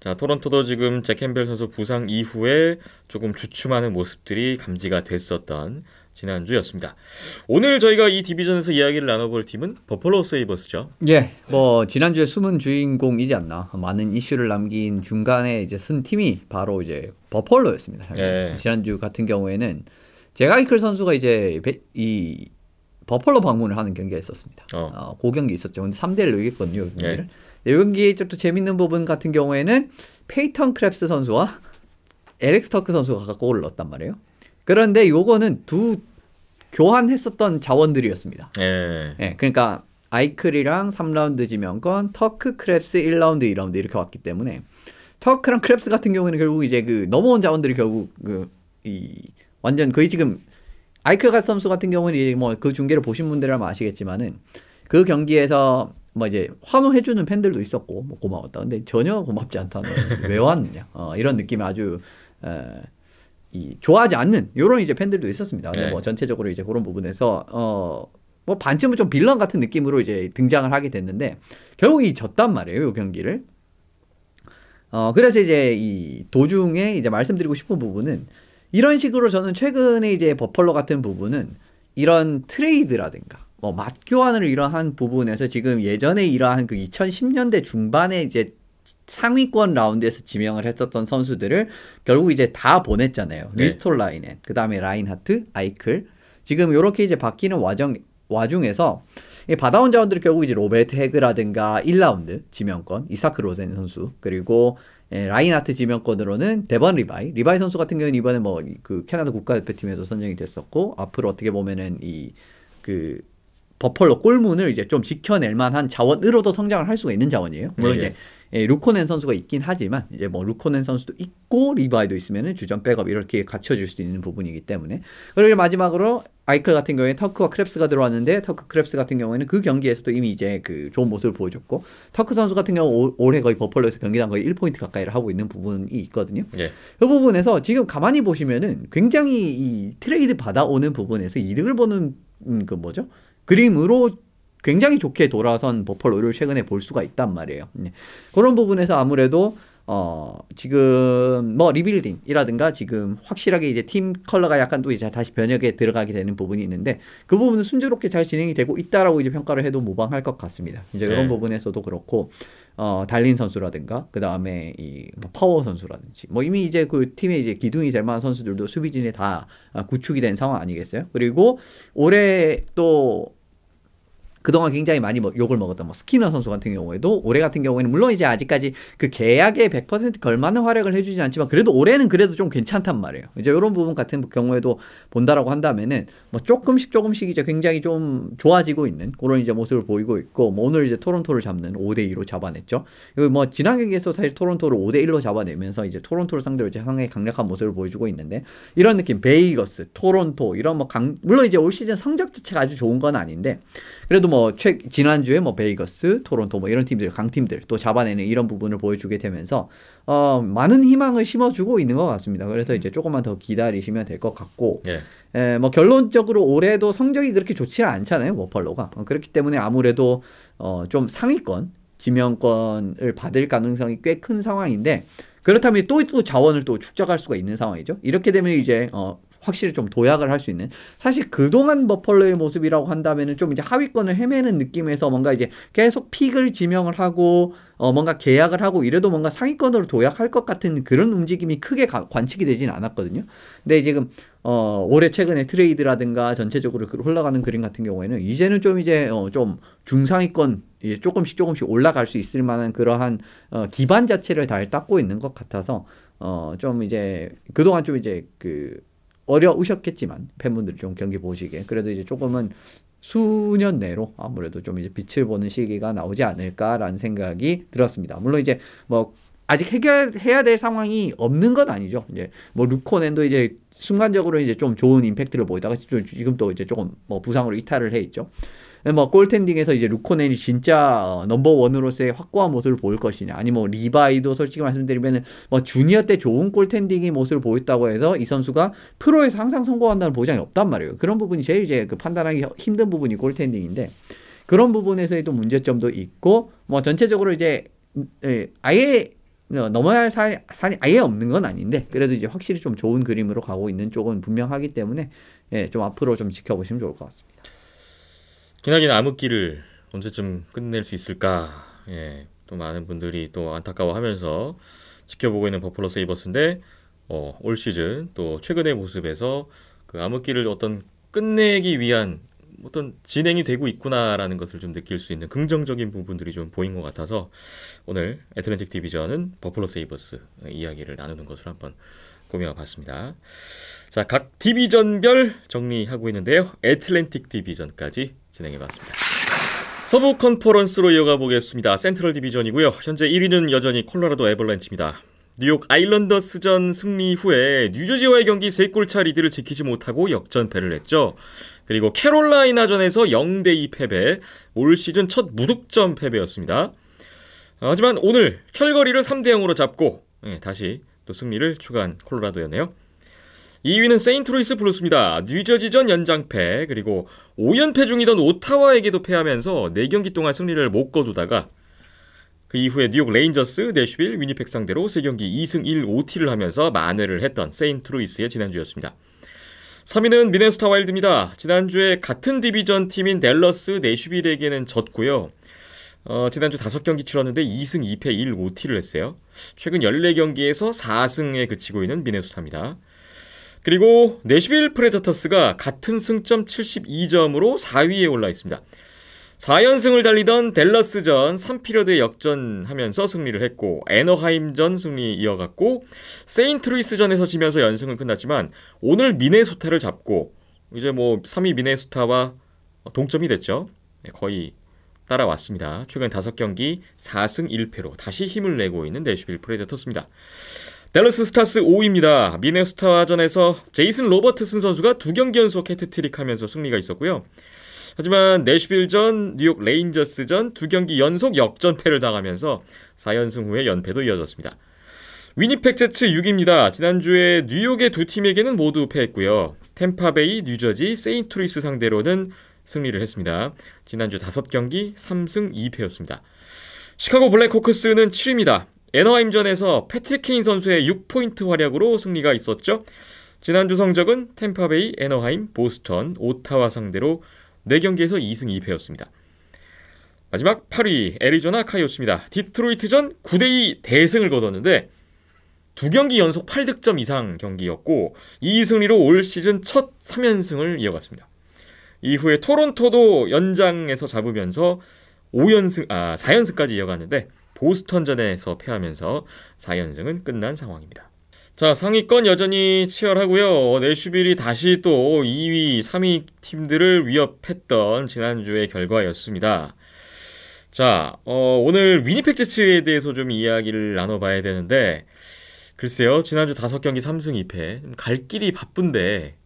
자, 토론토도 지금 잭 캠벨 선수 부상 이후에 조금 주춤하는 모습들이 감지가 됐었던 지난주였습니다. 오늘 저희가 이 디비전에서 이야기를 나눠볼 팀은 버펄로 세이버스죠. 예, 뭐 지난주에 숨은 주인공이지 않나. 많은 이슈를 남긴 중간에 이제 쓴 팀이 바로 이제 버펄로였습니다. 예. 네. 지난주 같은 경우에는 제가이클 선수가 이제 이 버펄로 방문을 하는 경기가 있었습니다. 어. 어, 그 경기 있었죠. 근데 3대1로 이겼거든요. 예. 이 경기의 네. 좀또 재밌는 부분 같은 경우에는 페이턴 크랩스 선수와 에렉스 터크 선수가 각각 골을 단 말이에요. 그런데 요거는 두 교환했었던 자원들이었습니다. 예. 예 그러니까 아이클이랑 3라운드 지명권, 터크, 크랩스 1라운드, 2라운드 이렇게 왔기 때문에 터크랑 크랩스 같은 경우에는 결국 이제 그 넘어온 자원들이 결국 그 이 완전 거의 지금 아이크가 선수 같은 경우는 이제 뭐 그 중계를 보신 분들이라면 아시겠지만은 그 경기에서 뭐 이제 환호해주는 팬들도 있었고 뭐 고마웠다. 근데 전혀 고맙지 않다. 왜왔냐 어, 이런 느낌 아주 에, 이 좋아하지 않는 이런 이제 팬들도 있었습니다. 네. 뭐 전체적으로 이제 그런 부분에서 어. 뭐 반쯤은 좀 빌런 같은 느낌으로 이제 등장을 하게 됐는데 결국 이 졌단 말이에요 요 경기를 어 그래서 이제 이 도중에 이제 말씀드리고 싶은 부분은 이런 식으로 저는 최근에 이제 버펄로 같은 부분은 이런 트레이드라든가 뭐 맞교환을 이러한 부분에서 지금 예전에 이러한 그 2010년대 중반에 이제 상위권 라운드에서 지명을 했었던 선수들을 결국 이제 다 보냈잖아요. 네. 리스톨라인엔, 그 다음에 라인하트, 아이클. 지금 이렇게 이제 바뀌는 와정, 와중에서 받아온 자원들이 결국 이제 로베르트 헤그라든가 1라운드 지명권, 이사크 로젠 선수, 그리고 예, 라인하트 지명권으로는 데번 리바이. 리바이 선수 같은 경우는 이번에 뭐 그 캐나다 국가대표팀에도 선정이 됐었고, 앞으로 어떻게 보면은 이, 그, 버펄로 골문을 이제 좀 지켜낼 만한 자원으로도 성장을 할 수가 있는 자원이에요. 물론 네. 이제 예, 루코넨 선수가 있긴 하지만 이제 뭐 루코넨 선수도 있고 리바이도 있으면은 주전 백업 이렇게 갖춰질 수도 있는 부분이기 때문에 그리고 마지막으로 아이클 같은 경우에 터크와 크랩스가 들어왔는데 터크 크랩스 같은 경우에는 그 경기에서도 이미 이제 그 좋은 모습을 보여줬고 터크 선수 같은 경우 올, 해 거의 버펄로에서 경기당 거의 1포인트 가까이를 하고 있는 부분이 있거든요. 예. 그 부분에서 지금 가만히 보시면은 굉장히 이 트레이드 받아오는 부분에서 이득을 보는 음, 그 뭐죠? 그림으로 굉장히 좋게 돌아선 버펄로를 최근에 볼 수가 있단 말이에요. 네. 그런 부분에서 아무래도 어, 지금 뭐 리빌딩이라든가 지금 확실하게 이제 팀 컬러가 약간 또 이제 다시 변혁에 들어가게 되는 부분이 있는데 그 부분은 순조롭게 잘 진행이 되고 있다라고 이제 평가를 해도 무방할 것 같습니다. 이제 이런 네. 부분에서도 그렇고 어, 달린 선수라든가 그 다음에 이 뭐 파워 선수라든지 뭐 이미 이제 그 팀의 이제 기둥이 될 만한 선수들도 수비진에 다 구축이 된 상황 아니겠어요? 그리고 올해 또 그동안 굉장히 많이 뭐 욕을 먹었던 뭐 스키너 선수 같은 경우에도 올해 같은 경우에는 물론 이제 아직까지 그 계약에 100% 걸맞는 활약을 해주지 않지만 그래도 올해는 그래도 좀 괜찮단 말이에요. 이제 이런 부분 같은 경우에도 본다라고 한다면은 뭐 조금씩 조금씩 이제 굉장히 좀 좋아지고 있는 그런 이제 모습을 보이고 있고 뭐 오늘 이제 토론토를 잡는 5대 2로 잡아냈죠. 그리고 뭐 지난 경기에서 사실 토론토를 5대 1로 잡아내면서 이제 토론토를 상대로 이제 상당히 강력한 모습을 보여주고 있는데 이런 느낌 베이거스, 토론토 이런 뭐 강, 물론 이제 올 시즌 성적 자체가 아주 좋은 건 아닌데 그래도 뭐 최, 지난주에 뭐 베이거스, 토론토 뭐 이런 팀들 강팀들 또 잡아내는 이런 부분을 보여주게 되면서 어, 많은 희망을 심어주고 있는 것 같습니다. 그래서 음. 이제 조금만 더 기다리시면 될 것 같고 예. 에, 예, 뭐 결론적으로 올해도 성적이 그렇게 좋지 않잖아요 워팔로가 어, 그렇기 때문에 아무래도 어, 좀 상위권 지명권을 받을 가능성이 꽤 큰 상황인데 그렇다면 또, 또 자원을 또 축적할 수가 있는 상황이죠. 이렇게 되면 이제 어, 확실히 좀 도약을 할 수 있는 사실 그동안 버펄로의 모습이라고 한다면은 좀 이제 하위권을 헤매는 느낌에서 뭔가 이제 계속 픽을 지명을 하고 어 뭔가 계약을 하고 이래도 뭔가 상위권으로 도약할 것 같은 그런 움직임이 크게 가, 관측이 되진 않았거든요. 근데 지금 어 올해 최근에 트레이드라든가 전체적으로 그 흘러가는 그림 같은 경우에는 이제는 좀 이제 어좀 중상위권 조금씩 조금씩 올라갈 수 있을 만한 그러한 어, 기반 자체를 잘 닦고 있는 것 같아서 어좀 이제 그동안 좀 이제 그 어려우셨겠지만 팬분들이 좀 경기 보시게 그래도 이제 조금은 수년 내로 아무래도 좀 이제 빛을 보는 시기가 나오지 않을까라는 생각이 들었습니다. 물론 이제 뭐 아직 해결해야 될 상황이 없는 건 아니죠. 이제 뭐 루코넨도 이제 순간적으로 이제 좀 좋은 임팩트를 보이다가 지금 또 이제 조금 뭐 부상으로 이탈을 해 있죠. 뭐 골텐딩에서 이제 루코넬이 진짜 어, 넘버 원으로서의 확고한 모습을 보일 것이냐, 아니 뭐 리바이도 솔직히 말씀드리면 뭐 주니어 때 좋은 골텐딩의 모습을 보였다고 해서 이 선수가 프로에서 항상 성공한다는 보장이 없단 말이에요. 그런 부분이 제일 이제 그 판단하기 힘든 부분이 골텐딩인데 그런 부분에서의 또 문제점도 있고 뭐 전체적으로 이제 에, 예, 아예 넘어야 할 산이, 산이 아예 없는 건 아닌데 그래도 이제 확실히 좀 좋은 그림으로 가고 있는 쪽은 분명하기 때문에 예, 좀 앞으로 좀 지켜보시면 좋을 것 같습니다. 기나긴 암흑기를 언제쯤 끝낼 수 있을까? 예, 또 많은 분들이 또 안타까워하면서 지켜보고 있는 버플러 세이버스인데 어, 올 시즌 또 최근의 모습에서 그 암흑기를 어떤 끝내기 위한 어떤 진행이 되고 있구나라는 것을 좀 느낄 수 있는 긍정적인 부분들이 좀 보인 것 같아서 오늘 애틀랜틱 디비전은 버플러 세이버스 이야기를 나누는 것을 한번 꾸며봤습니다. 자, 각 디비전별 정리하고 있는데요. 애틀랜틱 디비전까지 진행해봤습니다. 서부 컨퍼런스로 이어가 보겠습니다. 센트럴 디비전이고요. 현재 1위는 여전히 콜로라도 에버랜치입니다. 뉴욕 아일런더스전 승리 후에 뉴저지와의 경기 3골차 리드를 지키지 못하고 역전패를 했죠. 그리고 캐롤라이나전에서 0대2 패배, 올 시즌 첫 무득점 패배였습니다. 어, 하지만 오늘 캘거리를 3대0으로 잡고 예, 다시 또 승리를 추가한 콜로라도였네요. 2위는 세인트루이스 블루스입니다. 뉴저지전 연장패 그리고 5연패 중이던 오타와에게도 패하면서 4경기 동안 승리를 못 거두다가 그 이후에 뉴욕 레인저스, 내슈빌, 위니펙 상대로 3경기 2승 1 5티를 하면서 만회를 했던 세인트루이스의 지난주였습니다. 3위는 미네스타 와일드입니다. 지난주에 같은 디비전 팀인 델러스 내슈빌에게는 졌고요. 어, 지난주 5경기 치렀는데 2승 2패 1 5티를 했어요. 최근 14경기에서 4승에 그치고 있는 미네소타입니다. 그리고 내시빌 프레더터스가 같은 승점 72점으로 4위에 올라 있습니다. 4연승을 달리던 델러스전 3피러드에 역전하면서 승리를 했고 에너하임전 승리 이어갔고 세인트루이스전에서 지면서 연승을 끝났지만 오늘 미네소타를 잡고 이제 뭐 3위 미네소타와 동점이 됐죠. 네, 거의 따라왔습니다. 최근 5경기 4승 1패로 다시 힘을 내고 있는 내슈빌 프레데터스입니다. 댈러스 스타스 5위입니다. 미네소타전에서 제이슨 로버트슨 선수가 두 경기 연속 해트트릭하면서 승리가 있었고요. 하지만 내슈빌전, 뉴욕 레인저스전 두 경기 연속 역전패를 당하면서 4연승 후에 연패도 이어졌습니다. 위니펙 제츠 6위입니다. 지난주에 뉴욕의 두 팀에게는 모두 패했고요. 템파베이, 뉴저지, 세인트루이스 상대로는 승리를 했습니다. 지난주 5경기 3승 2패였습니다. 시카고 블랙호크스는 7위입니다. 애너하임전에서 패트릭 케인 선수의 6포인트 활약으로 승리가 있었죠. 지난주 성적은 템파베이, 애너하임, 보스턴, 오타와 상대로 4경기에서 2승 2패였습니다. 마지막 8위 애리조나 카이오츠입니다. 디트로이트전 9대2 대승을 거뒀는데 두 경기 연속 8득점 이상 경기였고 이 승리로 올 시즌 첫 3연승을 이어갔습니다. 이후에 토론토도 연장에서 잡으면서 5연승 아 4연승까지 이어갔는데 보스턴전에서 패하면서 4연승은 끝난 상황입니다. 자 상위권 여전히 치열하고요. 내슈빌이 다시 또 2위, 3위 팀들을 위협했던 지난주의 결과였습니다. 자 어, 오늘 위니펙 제츠에 대해서 좀 이야기를 나눠봐야 되는데 글쎄요 지난주 5경기 3승 2패 갈 길이 바쁜데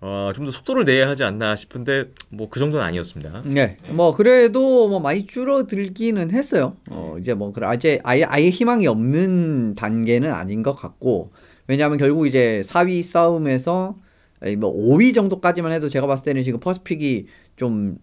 어, 좀 더 속도를 내야 하지 않나 싶은데 뭐 그 정도는 아니었습니다. 네, 뭐 그래도 뭐 많이 줄어들기는 했어요. 어, 음. 이제 뭐 그래 아예 아예 아예 희망이 없는 단계는 아닌 것 같고 왜냐하면 결국 이제 4위 싸움에서 뭐 5위 정도까지만 해도 제가 봤을 때는 지금 퍼스픽이 좀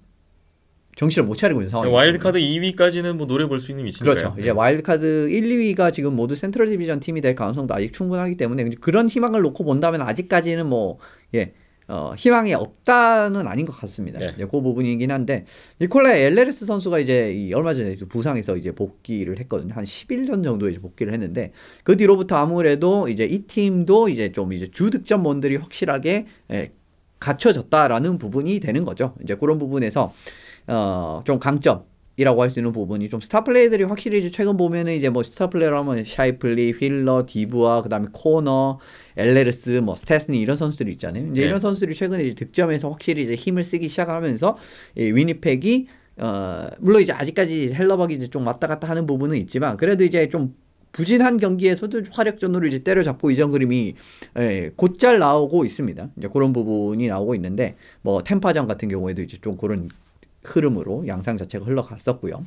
정신을 못 차리고 있는 상황이에요. 와일드카드 2위까지는 뭐 노래 볼 수 있는 위치니까요. 그렇죠. 이제 네. 와일드카드 1, 2위가 지금 모두 센트럴 디비전 팀이 될 가능성도 아직 충분하기 때문에 그런 희망을 놓고 본다면 아직까지는 뭐 예. 어, 희망이 없다는 아닌 것 같습니다. 네. 이그 부분이긴 한데 니콜라 엘레르스 선수가 이제 이 얼마 전에 그 부상에서 이제 복귀를 했거든요. 한 11년 정도 이제 복귀를 했는데 그 뒤로부터 아무래도 이제 이 팀도 이제 좀 이제 주득점원들이 확실하게 예, 갖춰졌다라는 부분이 되는 거죠. 이제 그런 부분에서 어, 좀 강점 이라고 할 수 있는 부분이 좀 스타 플레이들이 확실히 이제 최근 보면은 이제 뭐 스타 플레이로 하면 샤이플리, 휠러, 디브아 그다음에 코너, 엘레르스, 뭐 스테스니 이런 선수들이 있잖아요. 이제 네. 이런 선수들이 최근에 이제 득점에서 확실히 이제 힘을 쓰기 시작하면서 이 위니펙이 어 물론 이제 아직까지 헬러박이 이제 좀 왔다 갔다 하는 부분은 있지만 그래도 이제 좀 부진한 경기에서도 화력전으로 이제 때려잡고 이전 그림이 예, 곧잘 나오고 있습니다. 이제 그런 부분이 나오고 있는데 뭐 템파전 같은 경우에도 이제 좀 그런 흐름으로 양상 자체가 흘러갔었고요.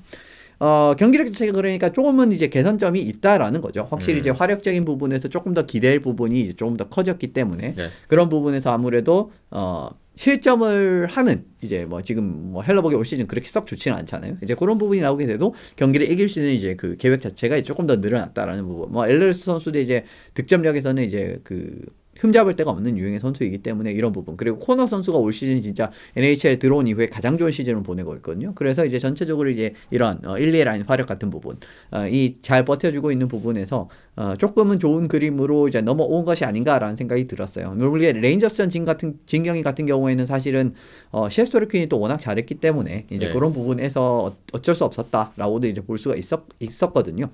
어, 경기력 자체가 그러니까 조금은 이제 개선점이 있다라는 거죠. 확실히 음. 이제 화력적인 부분에서 조금 더기댈 부분이 조금 더 커졌기 때문에 네. 그런 부분에서 아무래도 어, 실점을 하는 이제 뭐 지금 뭐 헬러버기 올 시즌 그렇게 썩 좋지는 않잖아요. 이제 그런 부분이 나오게 돼도 경기를 이길 수 있는 이제 그 계획 자체가 조금 더 늘어났다라는 부분. 뭐 엘레스 선수도 이제 득점력에서는 이제 그 흠잡을 데가 없는 유형의 선수이기 때문에 이런 부분 그리고 코너 선수가 올 시즌 진짜 n h l 들어온 이후에 가장 좋은 시즌을 보내고 있거든요. 그래서 이제 전체적으로 이제 이런 어, 1, 2 라인 화력 같은 부분 어, 이잘 버텨주고 있는 부분에서 어, 조금은 좋은 그림으로 이제 넘어온 것이 아닌가라는 생각이 들었어요. 물론 레인저스전 진 같은 진경이 같은 경우에는 사실은 어, 시에스토르퀸이 또 워낙 잘했기 때문에 이제 네. 그런 부분에서 어, 어쩔 수 없었다라고도 이제 볼 수가 있었, 있었거든요.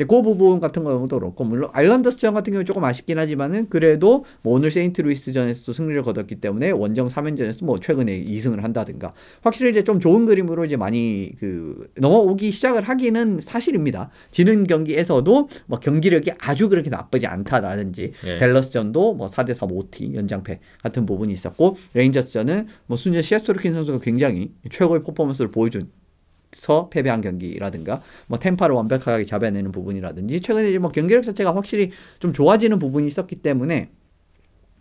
이제 그 부분 같은 경우도 그렇고 물론 아일랜더스전 같은 경우 조금 아쉽긴 하지만은 그래도 뭐 오늘 세인트루이스전에서도 승리를 거뒀기 때문에 원정 3연전에서 뭐 최근에 2승을 한다든가 확실히 이제 좀 좋은 그림으로 이제 많이 그 넘어오기 시작을 하기는 사실입니다. 지는 경기에서도 뭐 경기력이 아주 그렇게 나쁘지 않다라든지 네. 델러스전도 뭐 4대 4 5티 연장패 같은 부분이 있었고 레인저스전은 뭐 순전 시에스토르킨 선수가 굉장히 최고의 퍼포먼스를 보여준 서 패배한 경기라든가 뭐 템파를 완벽하게 잡아내는 부분이라든지 최근에 뭐 경기력 자체가 확실히 좀 좋아지는 부분이 있었기 때문에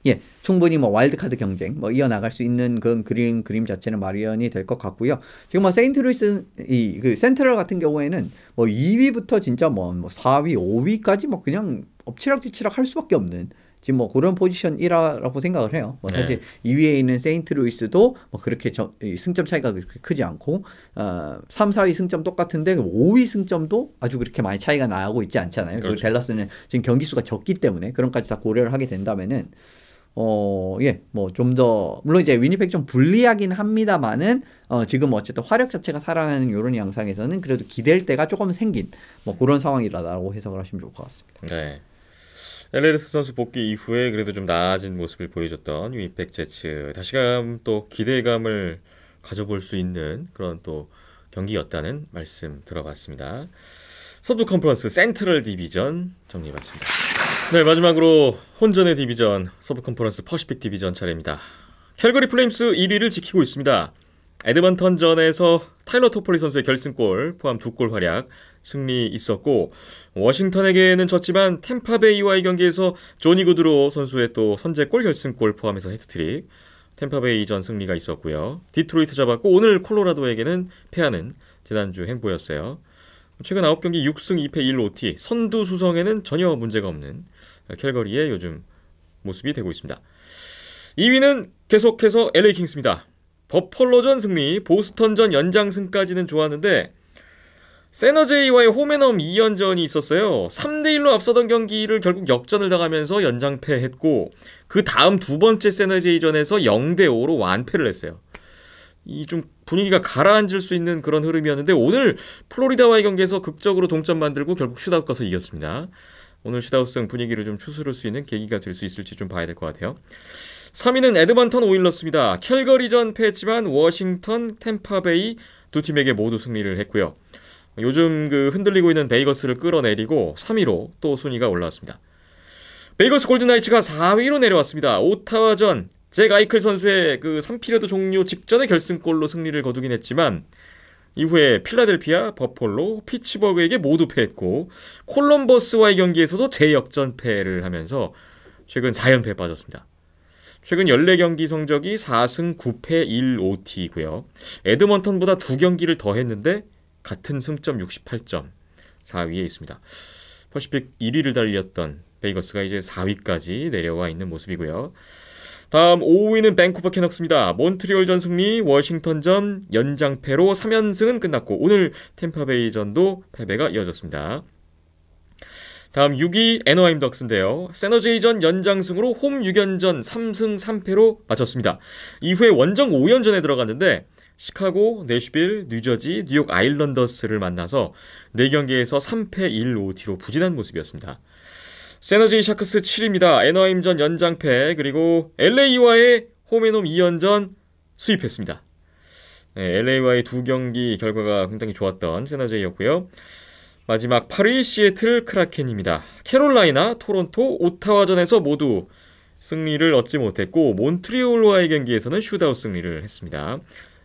예, 충분히 뭐 와일드카드 경쟁 뭐 이어나갈 수 있는 그런 그림 그림 자체는 마련이 될 것 같고요. 지금 뭐 세인트루이스 이 그 센트럴 같은 경우에는 뭐 2위부터 진짜 뭐 4위, 뭐 5위까지 뭐 그냥 엎치락뒤치락 할 수밖에 없는 지금 뭐 그런 포지션 1화라고 생각을 해요. 뭐 네. 사실 네. 2위에 있는 세인트루이스도 뭐 그렇게 저, 승점 차이가 그렇게 크지 않고 어, 3, 4위 승점 똑같은데 5위 승점도 아주 그렇게 많이 차이가 나고 있지 않잖아요. 그렇죠. 델라스는 지금 경기 수가 적기 때문에 그런까지 다 고려를 하게 된다면은 어, 예, 뭐 좀 더 물론 이제 위니펙 좀 불리하긴 합니다만은 어, 지금 어쨌든 화력 자체가 살아나는 요런 양상에서는 그래도 기댈 때가 조금 생긴 뭐 그런 상황이라고 해석을 하시면 좋을 것 같습니다. 네. 엘레르스 선수 복귀 이후에 그래도 좀 나아진 모습을 보여줬던 위팩 제츠 다시금 또 기대감을 가져볼 수 있는 그런 또 경기였다는 말씀 들어봤습니다. 서부 컨퍼런스 센트럴 디비전 정리해봤습니다. 네 마지막으로 혼전의 디비전 서브 컨퍼런스 퍼시픽 디비전 차례입니다. 캘거리 플레임스 1위를 지키고 있습니다. 에드먼턴전에서 타일러 토폴리 선수의 결승골 포함 두 골 활약 승리 있었고 워싱턴에게는 졌지만 템파베이와의 경기에서 조니 구드로 선수의 또 선제골 결승골 포함해서 헤트트릭 템파베이전 승리가 있었고요. 디트로이트 잡았고 오늘 콜로라도에게는 패하는 지난주 행보였어요. 최근 9경기 6승 2패 1로티 선두 수성에는 전혀 문제가 없는 캘거리의 요즘 모습이 되고 있습니다. 2위는 계속해서 LA 킹스입니다. 버펄로전 승리, 보스턴전 연장승까지는 좋았는데 세너제이와의 홈앤홈 2연전이 있었어요. 3대1로 앞서던 경기를 결국 역전을 당하면서 연장패했고 그 다음 두 번째 세너제이전에서 0대5로 완패를 했어요. 이 좀 분위기가 가라앉을 수 있는 그런 흐름이었는데 오늘 플로리다와의 경기에서 극적으로 동점 만들고 결국 슈다웃 가서 이겼습니다. 오늘 슈다웃승 분위기를 좀 추스를 수 있는 계기가 될 수 있을지 좀 봐야 될 것 같아요. 3위는 에드먼턴 오일러스입니다. 캘거리전 패했지만 워싱턴, 템파베이 두 팀에게 모두 승리를 했고요. 요즘 그 흔들리고 있는 베이거스를 끌어내리고 3위로 또 순위가 올라왔습니다. 베이거스 골든나이츠가 4위로 내려왔습니다. 오타와전 잭 아이클 선수의 그 3피리어드 종료 직전의 결승골로 승리를 거두긴 했지만 이후에 필라델피아, 버폴로, 피츠버그에게 모두 패했고 콜럼버스와의 경기에서도 재역전패를 하면서 최근 4연패에 빠졌습니다. 최근 14경기 성적이 4승 9패 1오티이고요 에드먼턴보다 두경기를더 했는데 같은 승점 68점 4위에 있습니다. 퍼시픽 1위를 달렸던 베이거스가 이제 4위까지 내려와 있는 모습이고요. 다음 5위는 밴쿠버 캐넉스입니다. 몬트리올전 승리, 워싱턴전 연장패로 3연승은 끝났고 오늘 템파베이전도 패배가 이어졌습니다. 다음 6위 에너하임 덕스인데요. 세너제이전 연장승으로 홈 6연전 3승 3패로 마쳤습니다. 이후에 원정 5연전에 들어갔는데 시카고, 네슈빌, 뉴저지, 뉴욕 아일런더스를 만나서 4경기에서 3패 1 5티로 부진한 모습이었습니다. 세너제이 샤크스 7위입니다. 에너하임전 연장패 그리고 LA와의 홈앤홈 2연전 수입했습니다. 네, LA와의 두 경기 결과가 굉장히 좋았던 세너제이였고요. 마지막 8위 시애틀 크라켄입니다. 캐롤라이나, 토론토, 오타와전에서 모두 승리를 얻지 못했고 몬트리올과의 경기에서는 슈다웃 승리를 했습니다.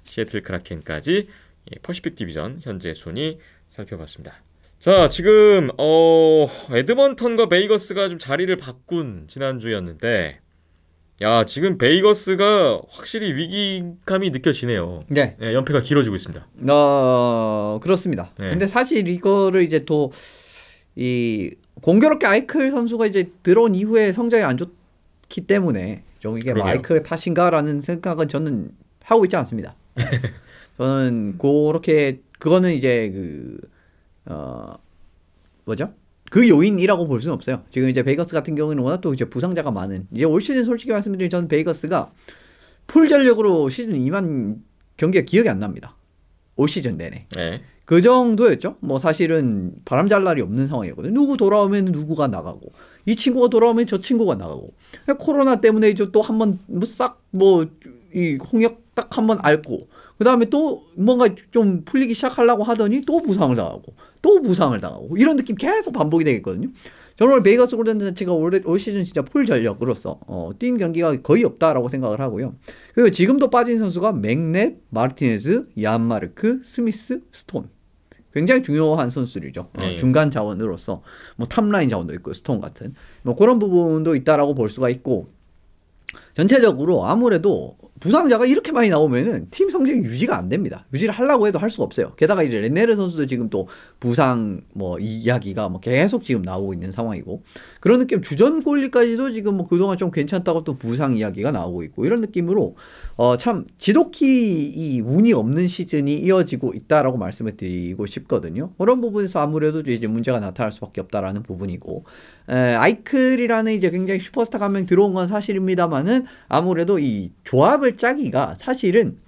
시애틀 크라켄까지 예, 퍼시픽 디비전 현재 순위 살펴봤습니다. 자, 지금 어 에드먼턴과 베이거스가 좀 자리를 바꾼 지난주였는데 야 지금 베이거스가 확실히 위기감이 느껴지네요. 네. 네 연패가 길어지고 있습니다. 어 그렇습니다. 네. 근데 사실 이거를 이제 또이 공교롭게 아이클 선수가 이제 들어온 이후에 성적이 안 좋기 때문에 좀 이게 마이클 탓인가라는 생각은 저는 하고 있지 않습니다. 저는 그렇게 그거는 이제 그 어 뭐죠? 그 요인이라고 볼 수는 없어요. 지금 이제 베이거스 같은 경우는 에 워낙 또 이제 부상자가 많은 이제 올 시즌 솔직히 말씀드리면 저는 베이거스가 풀 전력으로 시즌 2만 경기가 기억이 안 납니다. 올 시즌 내내. 네. 그 정도였죠. 뭐 사실은 바람 잘 날이 없는 상황이거든요. 누구 돌아오면 누구가 나가고 이 친구가 돌아오면 저 친구가 나가고 코로나 때문에 또 한 번 싹뭐이 뭐 홍역 딱 한 번 앓고 그 다음에 또 뭔가 좀 풀리기 시작하려고 하더니 또 부상을 당하고 또 부상을 당하고 이런 느낌 계속 반복이 되겠거든요. 정말 베이거스 골든 자체가 올, 해올 시즌 진짜 풀 전력으로서 어, 뛴 경기가 거의 없다라고 생각을 하고요. 그리고 지금도 빠진 선수가 맥넵, 마르티네스, 얀마르크, 스미스, 스톤. 굉장히 중요한 선수들이죠. 어, 네. 중간 자원으로서 뭐 탑라인 자원도 있고 스톤 같은 뭐 그런 부분도 있다라고 볼 수가 있고 전체적으로 아무래도 부상자가 이렇게 많이 나오면은 팀 성적이 유지가 안 됩니다. 유지를 하려고 해도 할 수가 없어요. 게다가 이제 레네르 선수도 지금 또 부상 뭐 이야기가 뭐 계속 지금 나오고 있는 상황이고 그런 느낌 주전 골리까지도 지금 뭐 그동안 좀 괜찮다고 또 부상 이야기가 나오고 있고 이런 느낌으로 어 참 지독히 이 운이 없는 시즌이 이어지고 있다라고 말씀을 드리고 싶거든요. 그런 부분에서 아무래도 이제 문제가 나타날 수밖에 없다라는 부분이고 에, 아이클이라는 이제 굉장히 슈퍼스타감한명 들어온 건 사실입니다만은 아무래도 이 조합을 짜기가 사실은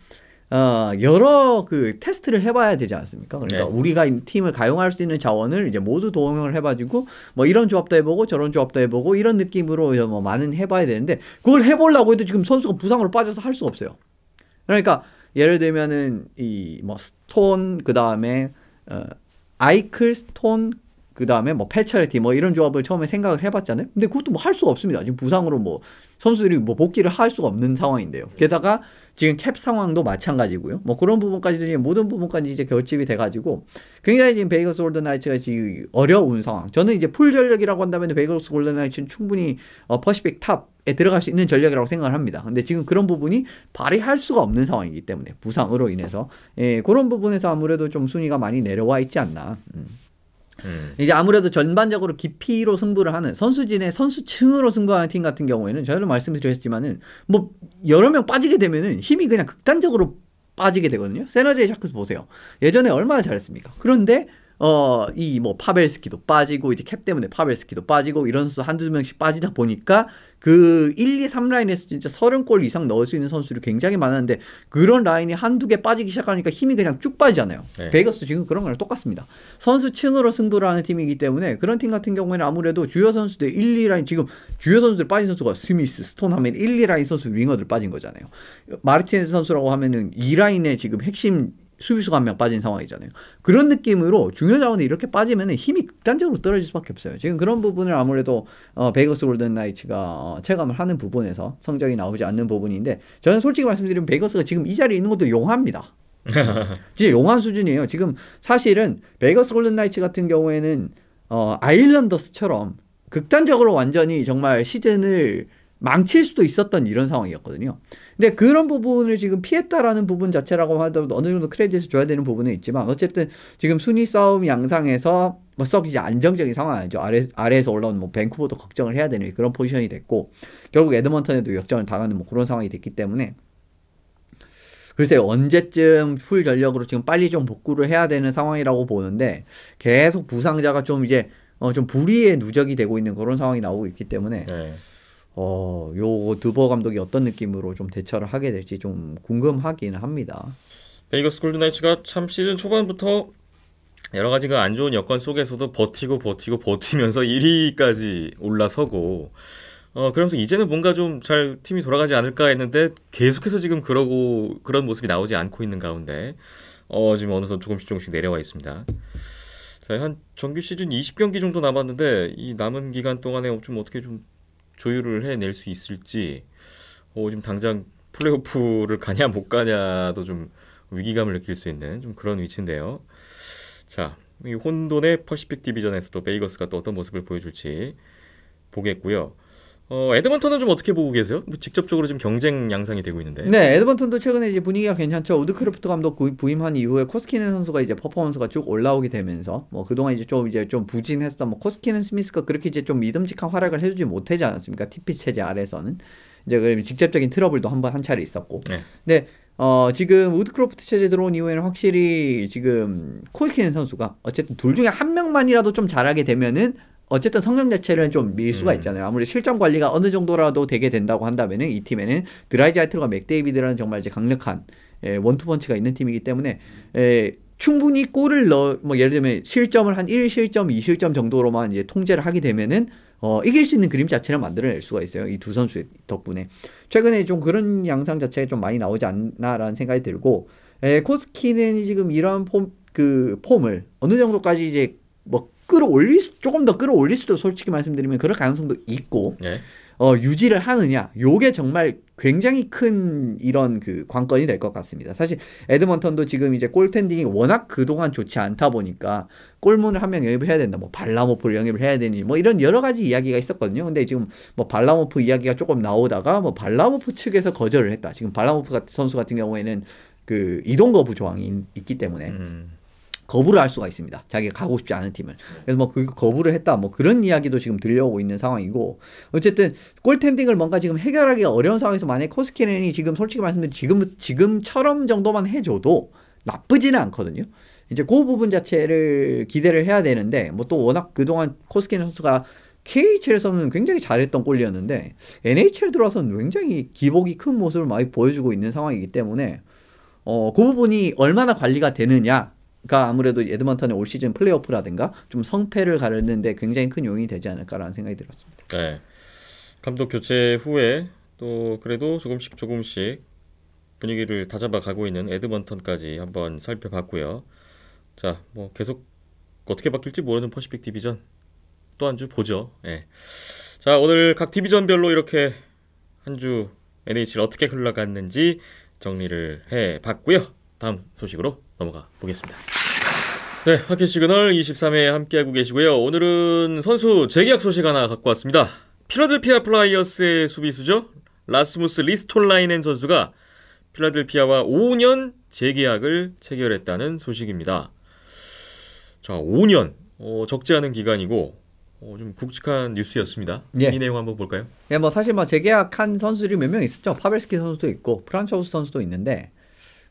어, 여러 그 테스트를 해봐야 되지 않습니까? 그러니까 네. 우리가 팀을 가용할 수 있는 자원을 이제 모두 동원을 해가지고 뭐 이런 조합도 해보고 저런 조합도 해보고 이런 느낌으로 뭐 많은 해봐야 되는데 그걸 해보려고 해도 지금 선수가 부상으로 빠져서 할 수가 없어요. 그러니까 예를 들면은 이 뭐 스톤 그 다음에 어, 아이클 스톤 그 다음에 뭐 패처리티 뭐 이런 조합을 처음에 생각을 해봤잖아요. 근데 그것도 뭐 할 수가 없습니다. 지금 부상으로 뭐 선수들이 뭐 복귀를 할 수가 없는 상황인데요. 네. 게다가 지금 캡 상황도 마찬가지고요. 뭐 그런 부분까지들 모든 부분까지 이제 결집이 돼가지고 굉장히 지금 베이거스 골든 나이츠가 지금 어려운 상황. 저는 이제 풀 전력이라고 한다면 베이거스 골든 나이츠는 충분히 어, 퍼시픽 탑에 들어갈 수 있는 전력이라고 생각을 합니다. 근데 지금 그런 부분이 발휘할 수가 없는 상황이기 때문에 부상으로 인해서 예, 그런 부분에서 아무래도 좀 순위가 많이 내려와 있지 않나. 음. 음. 이제 아무래도 전반적으로 깊이로 승부를 하는 선수진의 선수층으로 승부하는 팀 같은 경우에는 저희는 말씀드렸지만은 뭐 여러 명 빠지게 되면은 힘이 그냥 극단적으로 빠지게 되거든요. 세너제이 샤크스 보세요. 예전에 얼마나 잘했습니까? 그런데 어, 이 뭐 파벨스키도 빠지고 이제 캡 때문에 파벨스키도 빠지고 이런 선수 한두 명씩 빠지다 보니까 그 1, 2, 3라인에서 진짜 30골 이상 넣을 수 있는 선수들이 굉장히 많았는데 그런 라인이 한두 개 빠지기 시작하니까 힘이 그냥 쭉 빠지잖아요. 네. 베이거스 지금 그런 거랑 똑같습니다. 선수층으로 승부를 하는 팀이기 때문에 그런 팀 같은 경우에는 아무래도 주요 선수들 1, 2라인 지금 주요 선수들 빠진 선수가 스미스, 스톤 하면 1, 2라인 선수 윙어들 빠진 거잖아요. 마르티네스 선수라고 하면은 2라인에 지금 핵심 수비수가 한 명 빠진 상황이잖아요. 그런 느낌으로 중요 자원이 이렇게 빠지면 힘이 극단적으로 떨어질 수밖에 없어요. 지금 그런 부분을 아무래도 어, 베이거스 골든 나이츠가 어, 체감을 하는 부분에서 성적이 나오지 않는 부분인데 저는 솔직히 말씀드리면 베이거스가 지금 이 자리에 있는 것도 용합니다. 진짜 용한 수준이에요. 지금 사실은 베이거스 골든 나이츠 같은 경우에는 어, 아일랜더스처럼 극단적으로 완전히 정말 시즌을 망칠 수도 있었던 이런 상황이었거든요. 근데 그런 부분을 지금 피했다라는 부분 자체라고 하더라도 어느 정도 크레딧을 줘야 되는 부분은 있지만 어쨌든 지금 순위 싸움 양상에서 뭐썩 이제 안정적인 상황 아니죠. 아래, 아래에서 올라온 뭐 밴쿠버도 걱정을 해야 되는 그런 포지션이 됐고 결국 에드먼턴에도 역전을 당하는 뭐 그런 상황이 됐기 때문에 글쎄요 언제쯤 풀 전력으로 지금 빨리 좀 복구를 해야 되는 상황이라고 보는데 계속 부상자가 좀 이제 어, 좀 불의의 누적이 되고 있는 그런 상황이 나오고 있기 때문에 네. 어, 요두버 감독이 어떤 느낌으로 좀 대처를 하게 될지 좀 궁금하긴 합니다. 베이거스 골든나이츠가 참 시즌 초반부터 여러 가지가 안 좋은 여건 속에서도 버티고 버티고 버티면서 1위까지 올라서고 어 그러면서 이제는 뭔가 좀 잘 팀이 돌아가지 않을까 했는데 계속해서 지금 그러고 그런 모습이 나오지 않고 있는 가운데 어 지금 어느덧 조금씩 조금씩 내려와 있습니다. 자, 한 정규 시즌 20경기 정도 남았는데 이 남은 기간 동안에 좀 어떻게 좀 조율을 해낼 수 있을지 어, 지금 당장 플레이오프를 가냐 못 가냐도 좀 위기감을 느낄 수 있는 좀 그런 위치인데요. 자, 이 혼돈의 퍼시픽 디비전에서도 베이거스가 또 어떤 모습을 보여줄지 보겠고요. 어, 에드먼턴은 좀 어떻게 보고 계세요? 뭐 직접적으로 좀 경쟁 양상이 되고 있는데. 네, 에드먼턴도 최근에 이제 분위기가 괜찮죠. 우드크래프트 감독 부임한 이후에 코스키는 선수가 이제 퍼포먼스가 쭉 올라오게 되면서 뭐 그동안 이제 좀 이제 좀 부진했던 뭐 코스키는 스미스가 그렇게 이제 좀 믿음직한 활약을 해주지 못하지 않았습니까? TP 체제 아래서는 이제 그러면 직접적인 트러블도 한번 한 차례 있었고. 네. 근데 네, 어, 지금 우드크래프트 체제 들어온 이후에는 확실히 지금 코스키는 선수가 어쨌든 둘 중에 한 명만이라도 좀 잘하게 되면은 어쨌든 성능 자체는 좀 밀수가 음. 있잖아요. 아무리 실전 관리가 어느 정도라도 되게 된다고 한다면은 이 팀에는 드라이자이트와 맥데이비드라는 정말 이제 강력한 예, 원투펀치가 있는 팀이기 때문에 예, 충분히 골을 넣어 뭐 예를 들면 실점을 한 1실점, 2실점 정도로만 이제 통제를 하게 되면은 어, 이길 수 있는 그림 자체를 만들어낼 수가 있어요. 이 두 선수 덕분에. 최근에 좀 그런 양상 자체가 좀 많이 나오지 않나라는 생각이 들고, 에, 예, 코스키는 지금 이러한 폼, 그, 폼을 어느 정도까지 이제, 뭐, 끌어올릴 수, 조금 더 끌어올릴 수도 솔직히 말씀드리면 그럴 가능성도 있고 네. 어, 유지를 하느냐 요게 정말 굉장히 큰 이런 그 관건이 될 것 같습니다. 사실 에드먼턴도 지금 이제 골텐딩이 워낙 그동안 좋지 않다 보니까 골문을 한 명 영입을 해야 된다. 뭐 발라모프를 영입을 해야 되니 뭐 이런 여러 가지 이야기가 있었거든요. 근데 지금 뭐 발라모프 이야기가 조금 나오다가 뭐 발라모프 측에서 거절을 했다. 지금 발라모프 선수 같은 경우에는 그 이동 거부 조항이 있기 때문에 음. 거부를 할 수가 있습니다. 자기가 가고 싶지 않은 팀을. 그래서 뭐그 거부를 했다 뭐 그런 이야기도 지금 들려오고 있는 상황이고 어쨌든 골텐딩을 뭔가 지금 해결하기 어려운 상황에서 만약에 코스키넨이 지금 솔직히 말씀드리면 지금 지금처럼 정도만 해줘도 나쁘지는 않거든요. 이제 그 부분 자체를 기대를 해야 되는데 뭐 또 워낙 그동안 코스키넨 선수가 KHL에서는 굉장히 잘했던 골이었는데 NHL 들어와서는 굉장히 기복이 큰 모습을 많이 보여주고 있는 상황이기 때문에 어, 그 부분이 얼마나 관리가 되느냐 가 그러니까 아무래도 에드먼턴의 올 시즌 플레이오프라든가 좀 성패를 가르는데 굉장히 큰 용이 되지 않을까라는 생각이 들었습니다. 네. 감독 교체 후에 또 그래도 조금씩 조금씩 분위기를 다잡아 가고 있는 에드먼턴까지 한번 살펴봤고요. 자, 뭐 계속 어떻게 바뀔지 모르는 퍼시픽 디비전 또 한 주 보죠. 예. 네. 자, 오늘 각 디비전별로 이렇게 한 주 NHL 어떻게 흘러갔는지 정리를 해 봤고요. 다음 소식으로 넘어가 보겠습니다. 네, 하키 시그널 23회 함께하고 계시고요. 오늘은 선수 재계약 소식 하나 갖고 왔습니다. 필라델피아 플라이어스의 수비수죠. 라스무스 리스톨라이넨 선수가 필라델피아와 5년 재계약을 체결했다는 소식입니다. 자, 5년. 어, 적지 않은 기간이고 어, 좀 굵직한 뉴스였습니다. 예. 이 내용 한번 볼까요? 예, 뭐 사실 뭐 재계약한 선수들이 몇 명 있었죠. 파벨스키 선수도 있고 프란초우스 선수도 있는데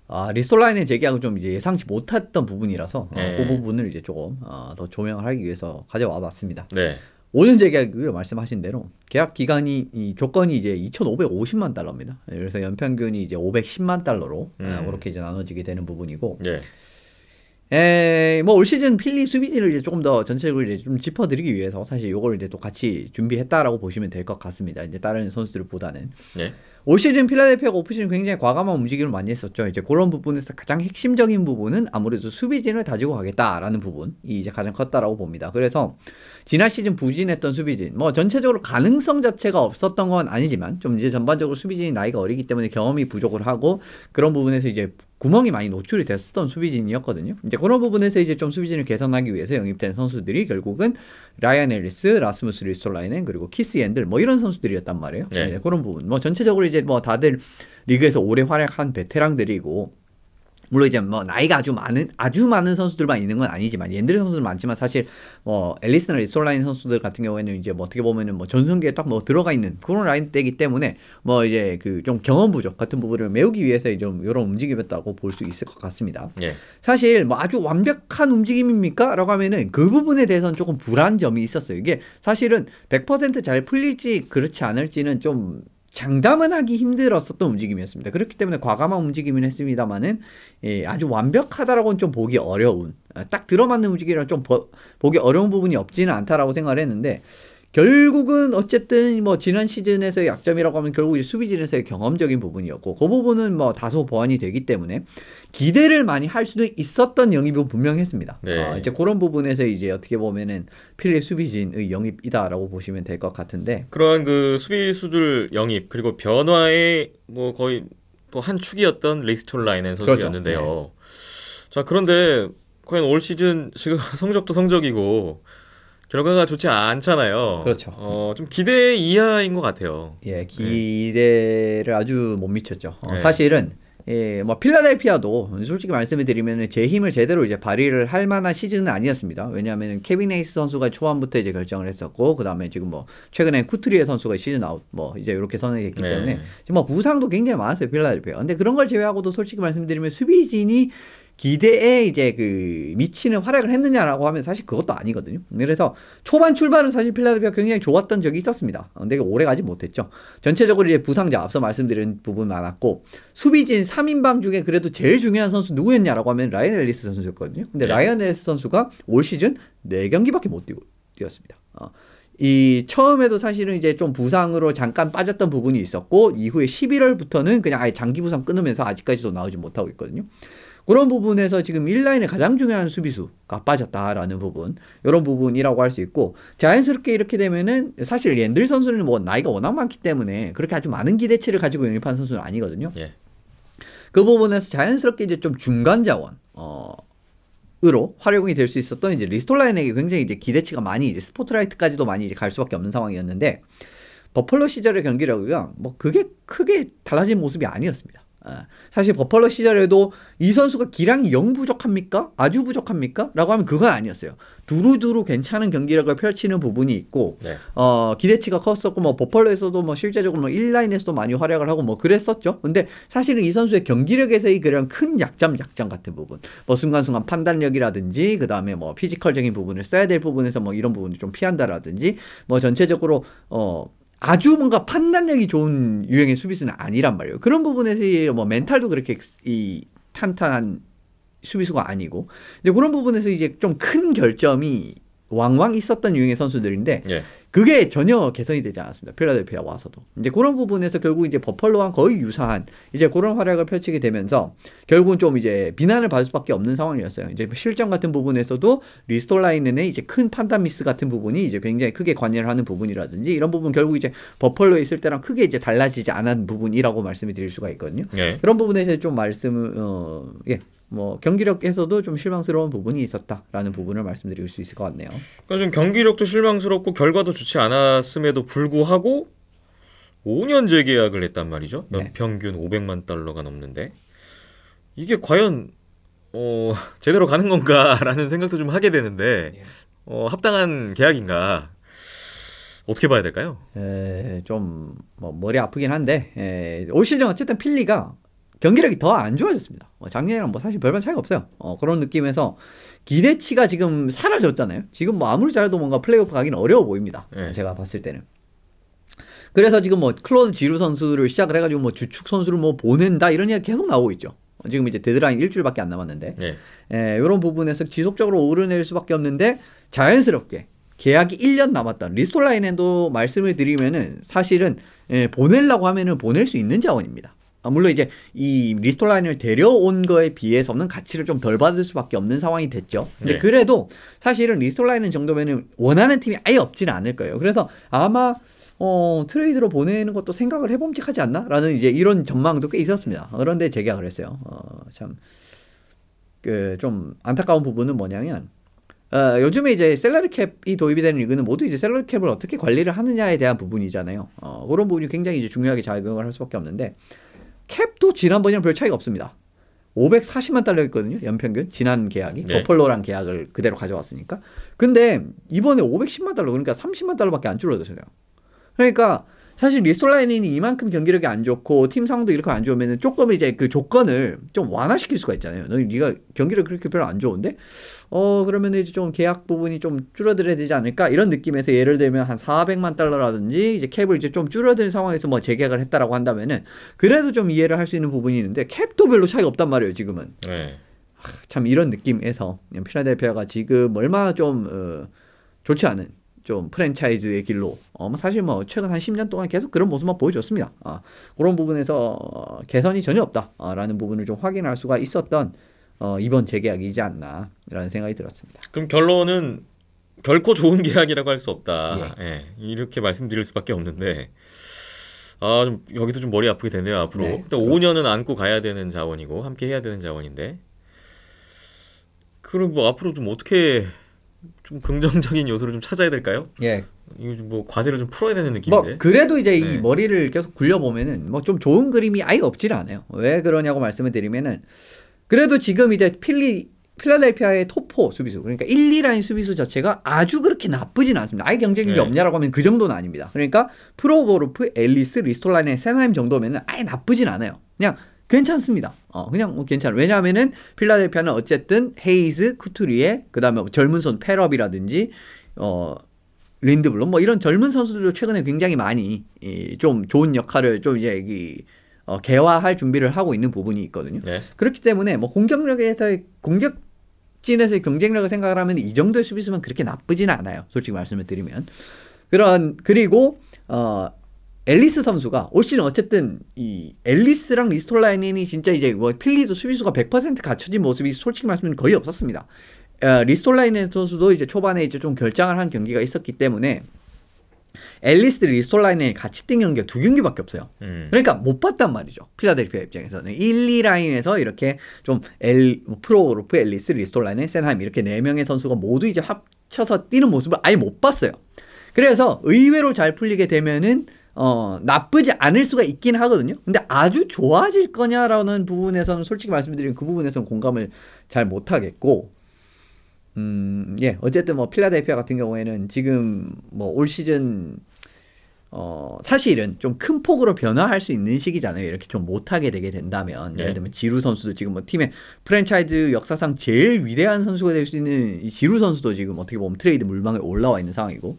아, 리스톨라인의 재계약은 좀 이제 예상치 못했던 부분이라서 어, 네. 그 부분을 이제 조금 어, 더 조명을 하기 위해서 가져와 봤습니다. 네. 5년 재계약이고요. 말씀하신 대로 계약 기간이 이 조건이 이제 2,550만 달러입니다. 그래서 연평균이 이제 510만 달러로 어, 음. 어, 렇게 이제 나눠지게 되는 부분이고. 네. 에뭐 올 시즌 필리 수비진을 이제 조금 더 전체적으로 이제 좀 짚어드리기 위해서 사실 요걸 이제 또 같이 준비했다라고 보시면 될 것 같습니다. 이제 다른 선수들보다는. 네. 올 시즌 필라델피아가 오프시즌 굉장히 과감한 움직임을 많이 했었죠. 이제 그런 부분에서 가장 핵심적인 부분은 아무래도 수비진을 다지고 가겠다라는 부분이 이제 가장 컸다라고 봅니다. 그래서 지난 시즌 부진했던 수비진, 뭐 전체적으로 가능성 자체가 없었던 건 아니지만 좀 이제 전반적으로 수비진이 나이가 어리기 때문에 경험이 부족을 하고 그런 부분에서 이제 구멍이 많이 노출이 됐었던 수비진이었거든요. 이제 그런 부분에서 이제 좀 수비진을 개선하기 위해서 영입된 선수들이 결국은 라이언 앨리스, 라스무스 리스톨라이넨 그리고 키스 앤들 뭐 이런 선수들이었단 말이에요. 네. 네, 그런 부분. 뭐 전체적으로 이제 뭐 다들 리그에서 오래 활약한 베테랑들이고 물론 이제 뭐 나이가 아주 많은 아주 많은 선수들만 있는 건 아니지만 옌드날 선수들 많지만 사실 뭐 앨리스나 리솔라인 선수들 같은 경우에는 이제 뭐 어떻게 보면은 뭐 전성기에 딱 뭐 들어가 있는 그런 라인대기 때문에 뭐 이제 그 좀 경험 부족 같은 부분을 메우기 위해서 좀 이런 움직임이었다고 볼 수 있을 것 같습니다. 예. 사실 뭐 아주 완벽한 움직임입니까?라고 하면은 그 부분에 대해서는 조금 불안 점이 있었어요. 이게 사실은 100%잘 풀릴지 그렇지 않을지는 좀 장담은 하기 힘들었었던 움직임이었습니다. 그렇기 때문에 과감한 움직임이 했습니다만은 예, 아주 완벽하다라고는 좀 보기 어려운 딱 들어맞는 움직임이라 좀 보, 보기 어려운 부분이 없지는 않다라고 생각을 했는데 결국은 어쨌든 뭐 지난 시즌에서의 약점이라고 하면 결국 수비진에서의 경험적인 부분이었고 그 부분은 뭐 다소 보완이 되기 때문에 기대를 많이 할 수도 있었던 영입이 분명했습니다. 네. 어, 이제 그런 부분에서 이제 어떻게 보면은 필립 수비진의 영입이다라고 보시면 될 것 같은데 그러한그 수비수들 영입 그리고 변화의 뭐 거의 뭐 한 축이었던 레이스톨라인의 그렇죠. 선수였는데요. 그렇죠. 네. 자 그런데 과연 올 시즌 지금 성적도 성적이고 결과가 좋지 않잖아요. 그렇죠. 어, 좀 기대 이하인 것 같아요. 예, 네. 기대를 아주 못 미쳤죠. 어, 네. 사실은 예, 뭐 필라델피아도 솔직히 말씀을 드리면 제 힘을 제대로 이제 발휘를 할 만한 시즌은 아니었습니다. 왜냐하면 케빈 에이스 선수가 초반부터 이제 결정을 했었고 그 다음에 지금 뭐 최근에 쿠트리의 선수가 시즌 아웃 뭐 이제 이렇게 선언이 기 네. 때문에 지금 뭐 부상도 굉장히 많았어요 필라델피아. 근데 그런 걸 제외하고도 솔직히 말씀드리면 수비진이 기대에 이제 그 미치는 활약을 했느냐라고 하면 사실 그것도 아니거든요. 네, 그래서 초반 출발은 사실 필라델피아 굉장히 좋았던 적이 있었습니다. 어, 근데 오래 가지 못했죠. 전체적으로 이제 부상자 앞서 말씀드린 부분 많았고 수비진 3인방 중에 그래도 제일 중요한 선수 누구였냐라고 하면 라이언 앨리스 선수였거든요. 근데 네. 라이언 앨리스 선수가 올 시즌 4경기밖에 못 뛰고 뛰었습니다. 어. 이 처음에도 사실은 이제 좀 부상으로 잠깐 빠졌던 부분이 있었고 이후에 11월부터는 그냥 아예 장기 부상 끊으면서 아직까지도 나오지 못하고 있거든요. 그런 부분에서 지금 1라인의 가장 중요한 수비수가 빠졌다라는 부분 이런 부분이라고 할 수 있고 자연스럽게 이렇게 되면은 사실 앤드리 선수는 뭐 나이가 워낙 많기 때문에 그렇게 아주 많은 기대치를 가지고 영입한 선수는 아니거든요. 예. 그 부분에서 자연스럽게 이제 좀 중간 자원 어 으로 활용이 될 수 있었던 이제 리스톨라인에게 굉장히 이제 기대치가 많이 이제 스포트라이트까지도 많이 이제 갈 수밖에 없는 상황이었는데 버플러 시절의 경기라고요. 뭐 그게 크게 달라진 모습이 아니었습니다. 예. 사실 버펄러 시절에도 이 선수가 기량이 영 부족합니까? 아주 부족합니까? 라고 하면 그건 아니었어요. 두루두루 괜찮은 경기력을 펼치는 부분이 있고 네. 어, 기대치가 컸었고 뭐 버펄러에서도 뭐 실제적으로 뭐 1라인에서도 많이 활약을 하고 뭐 그랬었죠. 근데 사실은 이 선수의 경기력에서의 그런 큰 약점 약점 같은 부분 뭐 순간순간 판단력이라든지 그 다음에 뭐 피지컬적인 부분을 써야 될 부분에서 뭐 이런 부분을 좀 피한다라든지 뭐 전체적으로 어 아주 뭔가 판단력이 좋은 유형의 수비수는 아니란 말이에요. 그런 부분에서 뭐 멘탈도 그렇게 이 탄탄한 수비수가 아니고 근데 그런 부분에서 이제 좀 큰 결점이 왕왕 있었던 유형의 선수들인데 예. 그게 전혀 개선이 되지 않았습니다. 필라델피아 와서도. 이제 그런 부분에서 결국 이제 버펄로와 거의 유사한 이제 그런 활약을 펼치게 되면서 결국은 좀 이제 비난을 받을 수밖에 없는 상황이었어요. 이제 실전 같은 부분에서도 리스톨라인의 이제 큰 판단 미스 같은 부분이 이제 굉장히 크게 관여를 하는 부분이라든지 이런 부분 결국 이제 버펄로에 있을 때랑 크게 이제 달라지지 않은 부분이라고 말씀을 드릴 수가 있거든요. 네. 그런 부분에 대해서 좀 말씀 어, 예, 뭐 경기력에서도 좀 실망스러운 부분이 있었다라는 부분을 말씀드릴 수 있을 것 같네요. 그러니까 좀 경기력도 실망스럽고 결과도 좋지 않았음에도 불구하고 5년 재계약을 했단 말이죠. 네. 연평균 네. 500만 달러가 넘는데 이게 과연 어, 제대로 가는 건가라는 생각도 좀 하게 되는데 예. 어, 합당한 계약인가 어떻게 봐야 될까요? 에, 좀뭐 머리 아프긴 한데 에, 올 시즌 어쨌든 필리가 경기력이 더 안 좋아졌습니다. 어, 작년이랑 뭐 사실 별반 차이가 없어요. 어, 그런 느낌에서 기대치가 지금 사라졌잖아요. 지금 뭐 아무리 잘해도 뭔가 플레이오프 가기는 어려워 보입니다. 네. 제가 봤을 때는. 그래서 지금 뭐 클로드 지루 선수를 시작을 해가지고 뭐 주축 선수를 뭐 보낸다 이런 얘기가 계속 나오고 있죠. 어, 지금 이제 데드라인 일주일밖에 안 남았는데 네. 예, 이런 예, 부분에서 지속적으로 오르내릴 수밖에 없는데 자연스럽게 계약이 1년 남았던 리스톨라인에도 말씀을 드리면은 사실은 예, 보내려고 하면은 보낼 수 있는 자원입니다. 아, 물론 이제 이 리스톨라인을 데려온 거에 비해서는 가치를 좀 덜 받을 수밖에 없는 상황이 됐죠. 근데 네. 그래도 사실은 리스톨라인 정도면은 원하는 팀이 아예 없지는 않을 거예요. 그래서 아마 어, 트레이드로 보내는 것도 생각을 해봄직하지 않나라는 이제 이런 전망도 꽤 있었습니다. 그런데 재계약을 했어요. 어, 참, 그 좀 안타까운 부분은 뭐냐면 어, 요즘에 이제 셀러리 캡이 도입이 되는 이유는 모두 이제 셀러리 캡을 어떻게 관리를 하느냐에 대한 부분이잖아요. 어, 그런 부분이 굉장히 이제 중요하게 작용을 할 수밖에 없는데 캡도 지난번이랑 별 차이가 없습니다. 540만 달러였거든요. 연평균 지난 계약이 네. 버펄로랑 계약을 그대로 가져왔으니까. 근데 이번에 510만 달러 그러니까 30만 달러밖에 안 줄어들었어요. 그러니까 사실 리스톨라인이 이만큼 경기력이 안 좋고 팀상도 이렇게 안좋으면 조금 이제 그 조건을 좀 완화시킬 수가 있잖아요. 너 네가 경기력 그렇게 별로 안 좋은데 어 그러면 이제 좀 계약 부분이 좀 줄어들어야 되지 않을까 이런 느낌에서 예를 들면 한 400만 달러라든지 이제 캡을 이제 좀 줄어든 상황에서 뭐 재계약을 했다라고 한다면은 그래도 좀 이해를 할 수 있는 부분이 있는데 캡도 별로 차이가 없단 말이에요 지금은. 네. 아, 참 이런 느낌에서 필라델피아가 지금 얼마나 좀 어, 좋지 않은 좀 프랜차이즈의 길로 어, 뭐 사실 뭐 최근 한 10년 동안 계속 그런 모습만 보여줬습니다. 어, 그런 부분에서 어, 개선이 전혀 없다라는 어, 부분을 좀 확인할 수가 있었던 어, 이번 재계약이지 않나라는 생각이 들었습니다. 그럼 결론은 결코 좋은 계약이라고 할 수 없다. 예. 예. 이렇게 말씀드릴 수밖에 없는데 아, 좀 여기도 좀 머리 아프게 되네요 앞으로. 네, 5년은 안고 가야 되는 자원이고 함께 해야 되는 자원인데 그럼 뭐 앞으로 좀 어떻게 좀 긍정적인 요소를 좀 찾아야 될까요? 예. 이거 뭐 과제를 좀 풀어야 되는 뭐 느낌인데. 뭐 그래도 이제 네. 이 머리를 계속 굴려 보면은 뭐 좀 좋은 그림이 아예 없질 않아요. 왜 그러냐고 말씀을 드리면은 그래도 지금 이제 필리 필라델피아의 토포 수비수 그러니까 1, 2라인 수비수 자체가 아주 그렇게 나쁘진 않습니다. 아예 경쟁력이 네. 없냐라고 하면 그 정도는 아닙니다. 그러니까 프로보르프, 엘리스, 리스톨라인의 세나임 정도면은 아예 나쁘진 않아요. 그냥 괜찮습니다. 어, 그냥 뭐 괜찮아. 왜냐하면은 필라델피아는 어쨌든 헤이즈, 쿠투리에, 그 다음에 뭐 젊은 선 페럽이라든지, 어, 린드블럼 뭐 이런 젊은 선수들도 최근에 굉장히 많이 이, 좀 좋은 역할을 좀 이제 이, 어, 개화할 준비를 하고 있는 부분이 있거든요. 네. 그렇기 때문에 뭐 공격력에서의 공격 진에서의 경쟁력을 생각을 하면 이 정도의 수비수면 그렇게 나쁘진 않아요. 솔직히 말씀을 드리면. 그런 그리고 어 앨리스 선수가 올 시즌 어쨌든 이 앨리스랑 리스톨라인이 진짜 이제 뭐 필리도 수비수가 100% 갖춰진 모습이 솔직히 말씀드리면 거의 없었습니다. 어, 리스톨라인 선수도 이제 초반에 이제 좀 결장을 한 경기가 있었기 때문에 앨리스 리스톨라인이 같이 뛴 경기가 두 경기밖에 없어요. 음. 그러니까 못 봤단 말이죠. 필라델피아 입장에서는 1, 2라인에서 이렇게 좀 엘, 뭐 프로로프, 앨리스, 리스톨라인, 센하임 이렇게 네 명의 선수가 모두 이제 합쳐서 뛰는 모습을 아예 못 봤어요. 그래서 의외로 잘 풀리게 되면은 어, 나쁘지 않을 수가 있긴 하거든요. 근데 아주 좋아질 거냐라는 부분에서는 솔직히 말씀드리면 그 부분에서는 공감을 잘 못하겠고, 음, 예, 어쨌든 뭐 필라델피아 같은 경우에는 지금 뭐 올 시즌 어, 사실은 좀 큰 폭으로 변화할 수 있는 시기잖아요. 이렇게 좀 못하게 되게 된다면. 네. 예를 들면 지루 선수도 지금 뭐 팀의 프랜차이즈 역사상 제일 위대한 선수가 될 수 있는 이 지루 선수도 지금 어떻게 보면 트레이드 물망에 올라와 있는 상황이고.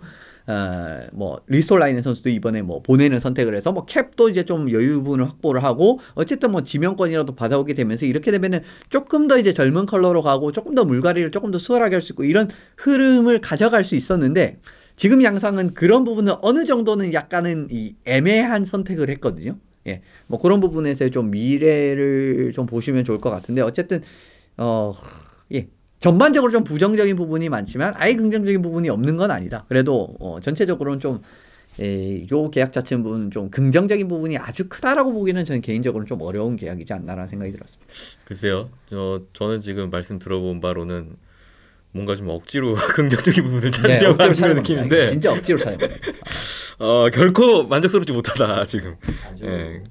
어뭐 리스톨라인 선수도 이번에 뭐 보내는 선택을 해서 뭐 캡도 이제 좀 여유분을 확보를 하고 어쨌든 뭐 지명권이라도 받아오게 되면서 이렇게 되면은 조금 더 이제 젊은 컬러로 가고 조금 더 물갈이를 조금 더 수월하게 할 수 있고 이런 흐름을 가져갈 수 있었는데 지금 양상은 그런 부분은 어느 정도는 약간은 이 애매한 선택을 했거든요. 예. 뭐 그런 부분에서 좀 미래를 좀 보시면 좋을 것 같은데 어쨌든 어 예. 전반적으로 좀 부정적인 부분이 많지만 아예 긍정적인 부분이 없는 건 아니다. 그래도 어, 전체적으로는 좀 에, 요 계약 자체는 좀 긍정적인 부분이 아주 크다라고 보기는 저는 개인적으로는 좀 어려운 계약이지 않나라는 생각이 들었습니다. 글쎄요. 저 저는 지금 말씀 들어본 바로는 뭔가 좀 억지로 긍정적인 부분을 네, 찾으려고 네, 하는 느낌인데 진짜 억지로 찾는 거예요. 어, 결코 만족스럽지 못하다 지금. 예. 네.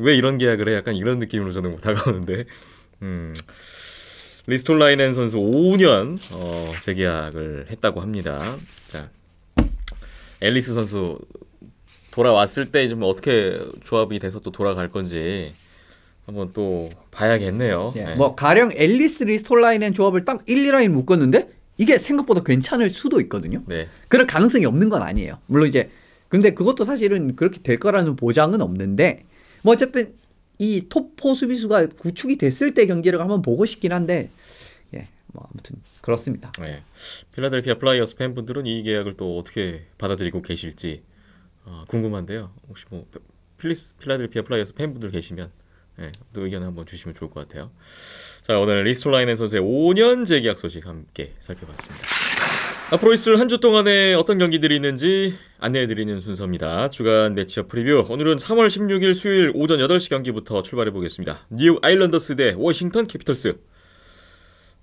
왜 이런 계약을 해? 약간 이런 느낌으로 저는 다가오는데. 음. 리스톨라이넨 선수 5년 어, 재계약을 했다고 합니다. 자, 앨리스 선수 돌아왔을 때좀 어떻게 조합이 돼서 또 돌아갈 건지 한번 또 봐야겠네요. 예, 네. 뭐 가령 앨리스 리스톨라이넨 조합을 딱 1, 2라인 묶었는데 이게 생각보다 괜찮을 수도 있거든요. 네. 그럴 가능성이 없는 건 아니에요. 물론 이제 근데 그것도 사실은 그렇게 될 거라는 보장은 없는데 뭐 어쨌든 이토포 수비수가 구축이 됐을 때 경기를 한번 보고 싶긴 한데 예, 뭐 아무튼 그렇습니다. 네. 필라델피아 플라이어스 팬분들은 이 계약을 또 어떻게 받아들이고 계실지 어, 궁금한데요. 혹시 뭐 필리스, 필라델피아 플라이어스 팬분들 계시면 예, 또 의견 한번 주시면 좋을 것 같아요. 자, 오늘 리스톨라이넨 선수의 5년 재계약 소식 함께 살펴봤습니다. 앞으로 있을 한 주 동안에 어떤 경기들이 있는지 안내해드리는 순서입니다. 주간 매치업 프리뷰. 오늘은 3월 16일 수요일 오전 8시 경기부터 출발해보겠습니다. 뉴 아일랜더스 대 워싱턴 캐피털스.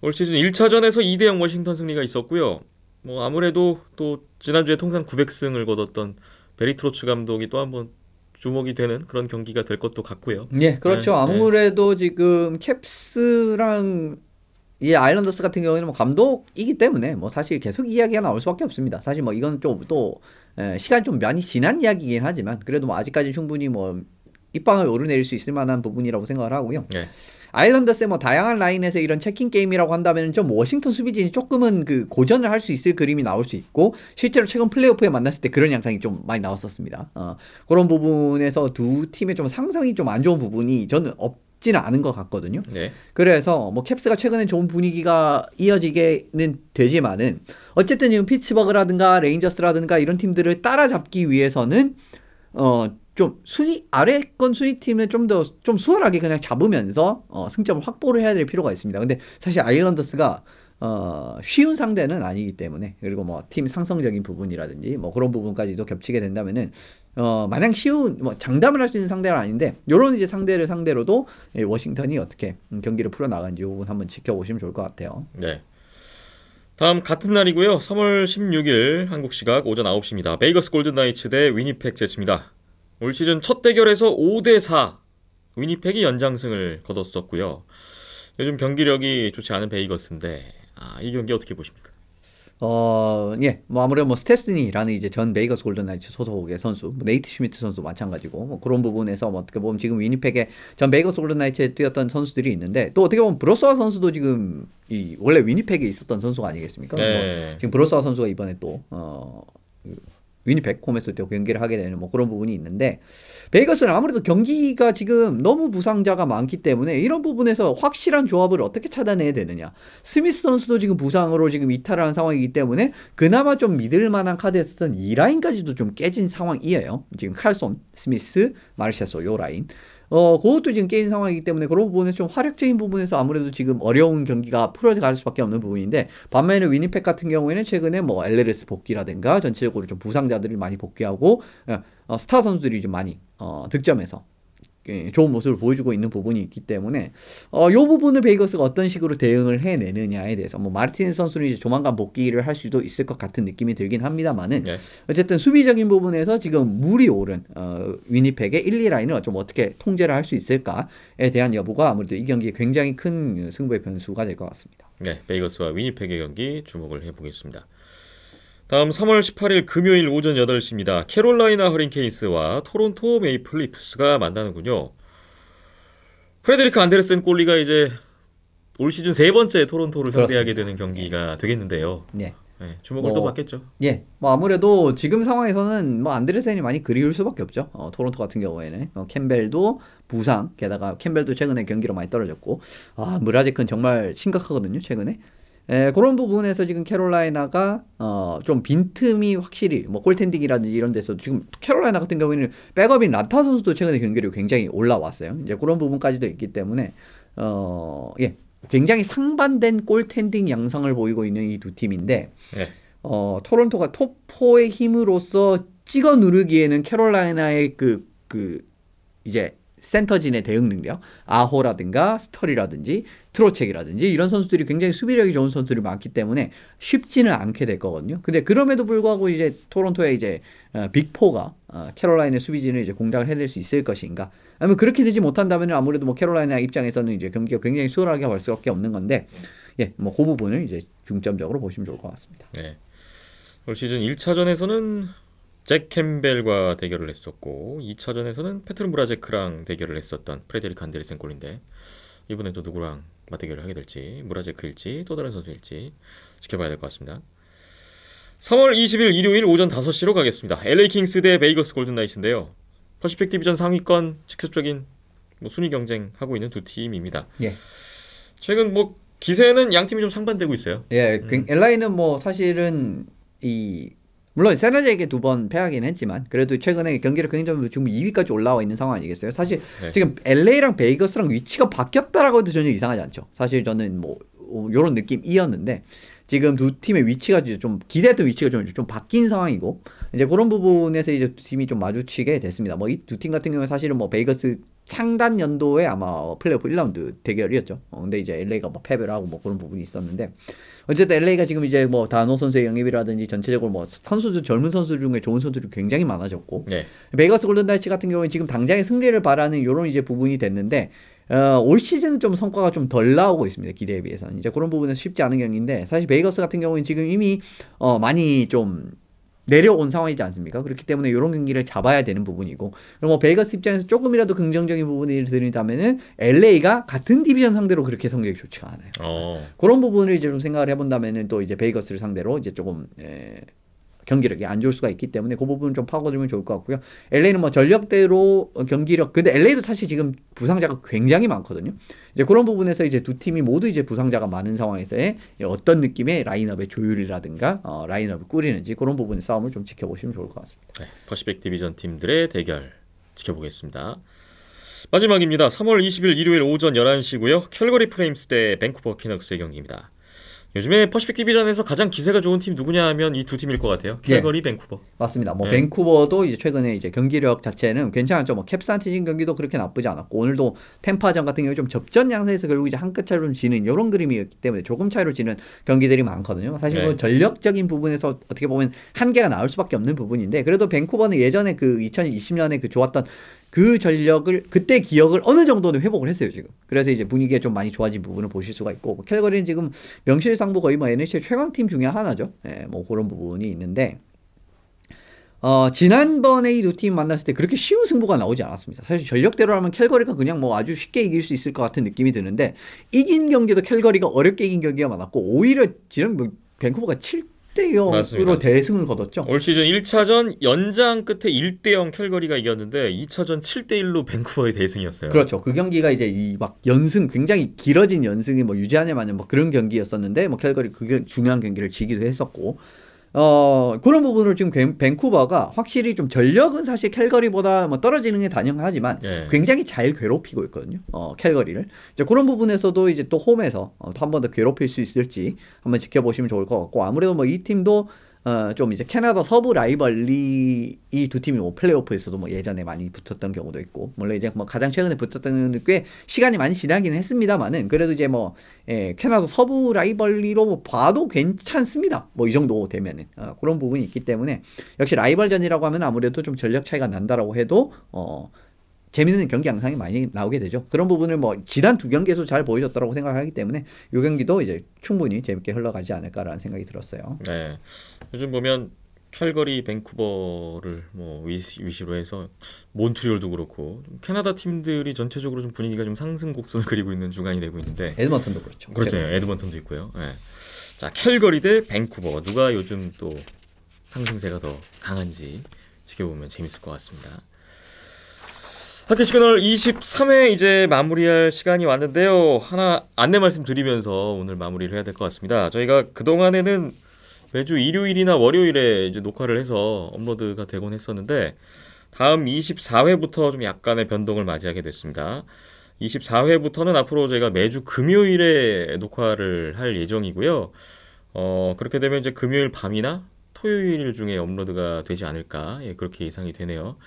올 시즌 1차전에서 2대0 워싱턴 승리가 있었고요. 뭐 아무래도 또 지난주에 통상 900승을 거뒀던 베리트로츠 감독이 또 한번 주목이 되는 그런 경기가 될 것도 같고요. 예, 그렇죠. 네, 네. 아무래도 네. 지금 캡스랑 이 아일랜더스 같은 경우에는 뭐 감독이기 때문에 뭐 사실 계속 이야기가 나올 수밖에 없습니다. 사실 뭐 이건 좀또 예, 시간 좀 많이 지난 이야기이긴 하지만 그래도 뭐 아직까지 충분히 뭐 입방을 오르내릴 수 있을 만한 부분이라고 생각을 하고요. 네. 아일랜더스의 뭐 다양한 라인에서 이런 체킹 게임이라고 한다면 좀 워싱턴 수비진이 조금은 그 고전을 할 수 있을 그림이 나올 수 있고 실제로 최근 플레이오프에 만났을 때 그런 양상이 좀 많이 나왔었습니다. 어, 그런 부분에서 두 팀의 좀 상성이 좀 안 좋은 부분이 저는 없 쉽지는 않은 것 같거든요. 네. 그래서 뭐 캡스가 최근에 좋은 분위기가 이어지게는 되지만은 어쨌든 지금 피츠버그라든가 레인저스라든가 이런 팀들을 따라잡기 위해서는 어 좀 순위 아래 건 순위 팀을 좀 더 좀 수월하게 그냥 잡으면서 어 승점을 확보를 해야 될 필요가 있습니다. 근데 사실 아일랜더스가 어, 쉬운 상대는 아니기 때문에 그리고 뭐 팀 상성적인 부분이라든지 뭐 그런 부분까지도 겹치게 된다면은 어, 마냥 쉬운 뭐 장담을 할 수 있는 상대는 아닌데 요런 이제 상대를 상대로도 예, 워싱턴이 어떻게 음, 경기를 풀어 나간지 요건 한번 지켜보시면 좋을 것 같아요. 네. 다음 같은 날이고요. 3월 16일 한국 시각 오전 9시입니다. 베이거스 골든나이츠 대 위니펙 제츠입니다. 올 시즌 첫 대결에서 5대 4 위니펙이 연장승을 거뒀었고요. 요즘 경기력이 좋지 않은 베이거스인데 아, 이 경기 어떻게 보십니까? 어, 예. 뭐 아무래도 뭐 스테스니라는 이제 전 메이거스 골든나이츠 소속의 선수, 뭐 네이트 슈미트 선수 마찬가지고 뭐 그런 부분에서 뭐 어떻게 보면 지금 위니펙의 전 메이거스 골든나이츠에 뛰었던 선수들이 있는데 또 어떻게 보면 브로스와 선수도 지금 이 원래 위니펙에 있었던 선수가 아니겠습니까? 네. 뭐 지금 브로스와 선수가 이번에 또 어. 위니백홈 했을 때 경기를 하게 되는 뭐 그런 부분이 있는데 베이거스는 아무래도 경기가 지금 너무 부상자가 많기 때문에 이런 부분에서 확실한 조합을 어떻게 찾아내야 되느냐 스미스 선수도 지금 부상으로 지금 이탈한 상황이기 때문에 그나마 좀 믿을 만한 카드였던 이 라인까지도 좀 깨진 상황이에요 지금 칼손, 스미스, 마르샤소 요 라인 어, 그것도 지금 게임 상황이기 때문에 그런 부분에서 좀활약적인 부분에서 아무래도 지금 어려운 경기가 풀어져 갈 수밖에 없는 부분인데 반면에 위니팩 같은 경우에는 최근에 뭐 엘레르스 복귀라든가 전체적으로 좀부상자들을 많이 복귀하고 예, 어, 스타 선수들이 좀 많이 어, 득점해서 예, 좋은 모습을 보여주고 있는 부분이 있기 때문에 어, 요 부분을 베이거스가 어떤 식으로 대응을 해내느냐에 대해서 뭐 마르틴 선수는 이제 조만간 복귀를 할 수도 있을 것 같은 느낌이 들긴 합니다만은 네. 어쨌든 수비적인 부분에서 지금 물이 오른 어, 위니펙의 1, 2 라인을 좀 어떻게 통제를 할 수 있을까에 대한 여부가 아무래도 이 경기에 굉장히 큰 승부의 변수가 될 것 같습니다. 네, 베이거스와 위니펙의 경기 주목을 해보겠습니다. 다음 3월 18일 금요일 오전 8시입니다. 캐롤라이나 허링케인스와 토론토 메이플 리프스가 만나는군요. 프레드리크 안데르센 꼴리가 이제 올 시즌 세 번째 토론토를 그렇습니다. 상대하게 되는 경기가 네. 되겠는데요. 네. 네, 주목을 뭐, 또 받겠죠. 예, 뭐 아무래도 지금 상황에서는 뭐 안드레센이 많이 그리울 수밖에 없죠. 어, 토론토 같은 경우에는 어, 캠벨도 부상, 게다가 캠벨도 최근에 경기로 많이 떨어졌고, 아 무라제크는 정말 심각하거든요. 최근에 에, 예, 그런 부분에서 지금 캐롤라이나가 어, 좀 빈틈이 확실히 뭐 골텐딩이라든지 이런 데서 지금 캐롤라이나 같은 경우에는 백업인 라타 선수도 최근에 경기력이 굉장히 올라왔어요. 이제 그런 부분까지도 있기 때문에 어, 예. 굉장히 상반된 골텐딩 양상을 보이고 있는 이 두 팀인데 예. 어, 토론토가 톱4의 힘으로써 찍어 누르기에는 캐롤라이나의 그, 그, 이제 센터진의 대응 능력, 아호라든가 스털리라든지 트로책이라든지 이런 선수들이 굉장히 수비력이 좋은 선수들이 많기 때문에 쉽지는 않게 될 거거든요. 근데 그럼에도 불구하고 이제 토론토의 이제 어, 빅포가 어, 캐롤라인의 수비진을 이제 공략을 해낼 수 있을 것인가? 아니면 그렇게 되지 못한다면 아무래도 뭐캐롤라인의 입장에서는 이제 경기가 굉장히 수월하게 갈 수밖에 없는 건데 예, 뭐 그 부분을 이제 중점적으로 보시면 좋을 것 같습니다. 네. 올 시즌 1차전에서는 잭 캠벨과 대결을 했었고 2차전에서는 페트르 무라제크랑 대결을 했었던 프레데릭 간데르센 골인데 이번에 또 누구랑 맞대결을 하게 될지 무라제크일지 또 다른 선수일지 지켜봐야 될 것 같습니다. 3월 20일 일요일 오전 5시로 가겠습니다. LA 킹스 대 베이거스 골든나이츠인데요. 퍼시픽 디비전 상위권 직접적인 뭐 순위 경쟁 하고 있는 두 팀입니다. 예. 최근 뭐 기세는 양 팀이 좀 상반되고 있어요. 예, 그 음. LA는 뭐 사실은 이 물론 세나제에게 두 번 패하긴 했지만 그래도 최근에 경기를 굉장히 지금 2위까지 올라와 있는 상황 아니겠어요? 사실 네. 지금 LA랑 베이거스랑 위치가 바뀌었다라고 해도 전혀 이상하지 않죠. 사실 저는 뭐 어, 요런 느낌이었는데 지금 두 팀의 위치가 좀 기대했던 위치가 좀, 좀 바뀐 상황이고 이제 그런 부분에서 이제 두 팀이 좀 마주치게 됐습니다. 뭐 이 두 팀 같은 경우는 사실은 뭐 베이거스 창단 연도에 아마 플레이오프 1라운드 대결이었죠. 어, 근데 이제 LA가 뭐 패배를 하고 뭐 그런 부분이 있었는데 어쨌든 LA가 지금 이제 뭐 다노 선수의 영입이라든지 전체적으로 뭐 선수들 젊은 선수 중에 좋은 선수들이 굉장히 많아졌고 네. 베이거스 골든다이츠 같은 경우는 지금 당장의 승리를 바라는 이런 이제 부분이 됐는데 어, 올 시즌은 좀 성과가 좀 덜 나오고 있습니다. 기대에 비해서는. 이제 그런 부분은 쉽지 않은 경기인데, 사실 베이거스 같은 경우는 지금 이미, 어, 많이 좀, 내려온 상황이지 않습니까? 그렇기 때문에 이런 경기를 잡아야 되는 부분이고 그럼 뭐 베이거스 입장에서 조금이라도 긍정적인 부분을 드린다면은 LA가 같은 디비전 상대로 그렇게 성적이 좋지가 않아요. 어. 그런 부분을 이제 좀 생각을 해본다면은 또 이제 베이거스를 상대로 이제 조금 에, 예, 경기력이 안 좋을 수가 있기 때문에 그 부분 좀 파고들면 좋을 것 같고요. LA는 뭐 전력대로 경기력 근데 LA도 사실 지금 부상자가 굉장히 많거든요. 이제 그런 부분에서 이제 두 팀이 모두 이제 부상자가 많은 상황에서의 어떤 느낌의 라인업의 조율이라든가 어, 라인업을 꾸리는지 그런 부분의 싸움을 좀 지켜보시면 좋을 것 같습니다. 네, 퍼시픽 디비전 팀들의 대결 지켜보겠습니다. 마지막입니다. 3월 20일 일요일 오전 11시고요. 캘거리 프레임스 대 밴쿠버 키넉스의 경기입니다. 요즘에 퍼시픽 디비전에서 가장 기세가 좋은 팀 누구냐 하면 이 두 팀일 것 같아요. 캘거리, 예. 밴쿠버. 맞습니다. 뭐 예. 밴쿠버도 이제 최근에 이제 경기력 자체는 괜찮았죠. 뭐 캡스한티진 경기도 그렇게 나쁘지 않았고 오늘도 템파전 같은 경우 좀 접전 양상에서 결국 이제 한끗 차로 지는 이런 그림이었기 때문에 조금 차이로 지는 경기들이 많거든요. 사실 예. 뭐 네. 전력적인 부분에서 어떻게 보면 한계가 나올 수밖에 없는 부분인데 그래도 밴쿠버는 예전에 그 2020년에 그 좋았던 그 전력을 그때 기억을 어느 정도는 회복을 했어요 지금 그래서 이제 분위기가 좀 많이 좋아진 부분을 보실 수가 있고 뭐 캘거리는 지금 명실상부 거의 뭐 NHL 최강팀 중에 하나죠 예, 뭐 그런 부분이 있는데 어, 지난번에 이 두 팀 만났을 때 그렇게 쉬운 승부가 나오지 않았습니다. 사실 전력대로라면 캘거리가 그냥 뭐 아주 쉽게 이길 수 있을 것 같은 느낌이 드는데 이긴 경기도 캘거리가 어렵게 이긴 경기가 많았고 오히려 지금뭐 밴쿠버가 7 1대 0으로 대승을 거뒀죠. 올 시즌 1차전 연장 끝에 1대 0 캘거리가 이겼는데 2차전 7대 1로 밴쿠버의 대승이었어요. 그렇죠. 그 경기가 이제 이막 연승 굉장히 길어진 연승이 뭐 유지하냐 마냐 뭐 그런 경기였었는데 뭐 캘거리 그게 중요한 경기를 지기도 했었고 어, 그런 부분을 지금 밴쿠버가 확실히 좀 전력은 사실 캘거리보다 뭐 떨어지는 게당연하지만 네. 예. 굉장히 잘 괴롭히고 있거든요. 어, 캘거리를. 이제 그런 부분에서도 이제 또 홈에서 어, 한번 더 괴롭힐 수 있을지 한번 지켜보시면 좋을 것 같고 아무래도 뭐 이 팀도 어, 좀 이제 캐나다 서부 라이벌리 이 두 팀이 뭐 플레이오프에서도 뭐 예전에 많이 붙었던 경우도 있고 물론 이제 뭐 가장 최근에 붙었던 꽤 시간이 많이 지나긴 했습니다만은 그래도 이제 뭐 예, 캐나다 서부 라이벌리로 뭐 봐도 괜찮습니다. 뭐 이 정도 되면은 어, 그런 부분이 있기 때문에 역시 라이벌전이라고 하면 아무래도 좀 전력 차이가 난다라고 해도 어 재밌는 경기 양상이 많이 나오게 되죠. 그런 부분을 뭐 지난 두 경기에서 잘 보여줬다고 생각하기 때문에 이 경기도 이제 충분히 재밌게 흘러가지 않을까라는 생각이 들었어요. 네. 요즘 보면 캘거리, 밴쿠버를 뭐 위시, 로 해서 몬트리올도 그렇고 캐나다 팀들이 전체적으로 좀 분위기가 좀 상승 곡선을 그리고 있는 중간이 되고 있는데 에드먼턴도 그렇죠. 그렇죠. 에드먼턴도 있고요. 네. 자 캘거리 대 밴쿠버 누가 요즘 또 상승세가 더 강한지 지켜보면 재밌을 것 같습니다. 학교 시그널 23회 이제 마무리할 시간이 왔는데요. 하나 안내 말씀드리면서 오늘 마무리를 해야 될 것 같습니다. 저희가 그동안에는 매주 일요일이나 월요일에 이제 녹화를 해서 업로드가 되곤 했었는데 다음 24회부터 좀 약간의 변동을 맞이하게 됐습니다. 24회부터는 앞으로 저희가 매주 금요일에 녹화를 할 예정이고요. 어, 그렇게 되면 이제 금요일 밤이나 토요일 중에 업로드가 되지 않을까. 예, 그렇게 예상이 되네요.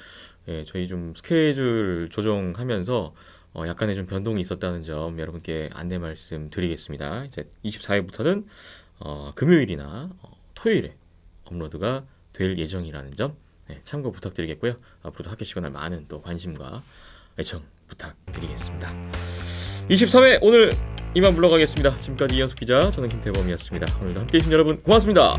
예, 저희 좀 스케줄 조정하면서 어, 약간의 좀 변동이 있었다는 점 여러분께 안내 말씀드리겠습니다. 이제 24일부터는 어, 금요일이나 어, 토요일에 업로드가 될 예정이라는 점 예, 참고 부탁드리겠고요. 앞으로도 학교 시간을 많은 또 관심과 애청 부탁드리겠습니다. 23회 오늘 이만 물러가겠습니다. 지금까지 이현섭 기자, 저는 김태범이었습니다. 오늘도 함께해 주신 여러분 고맙습니다.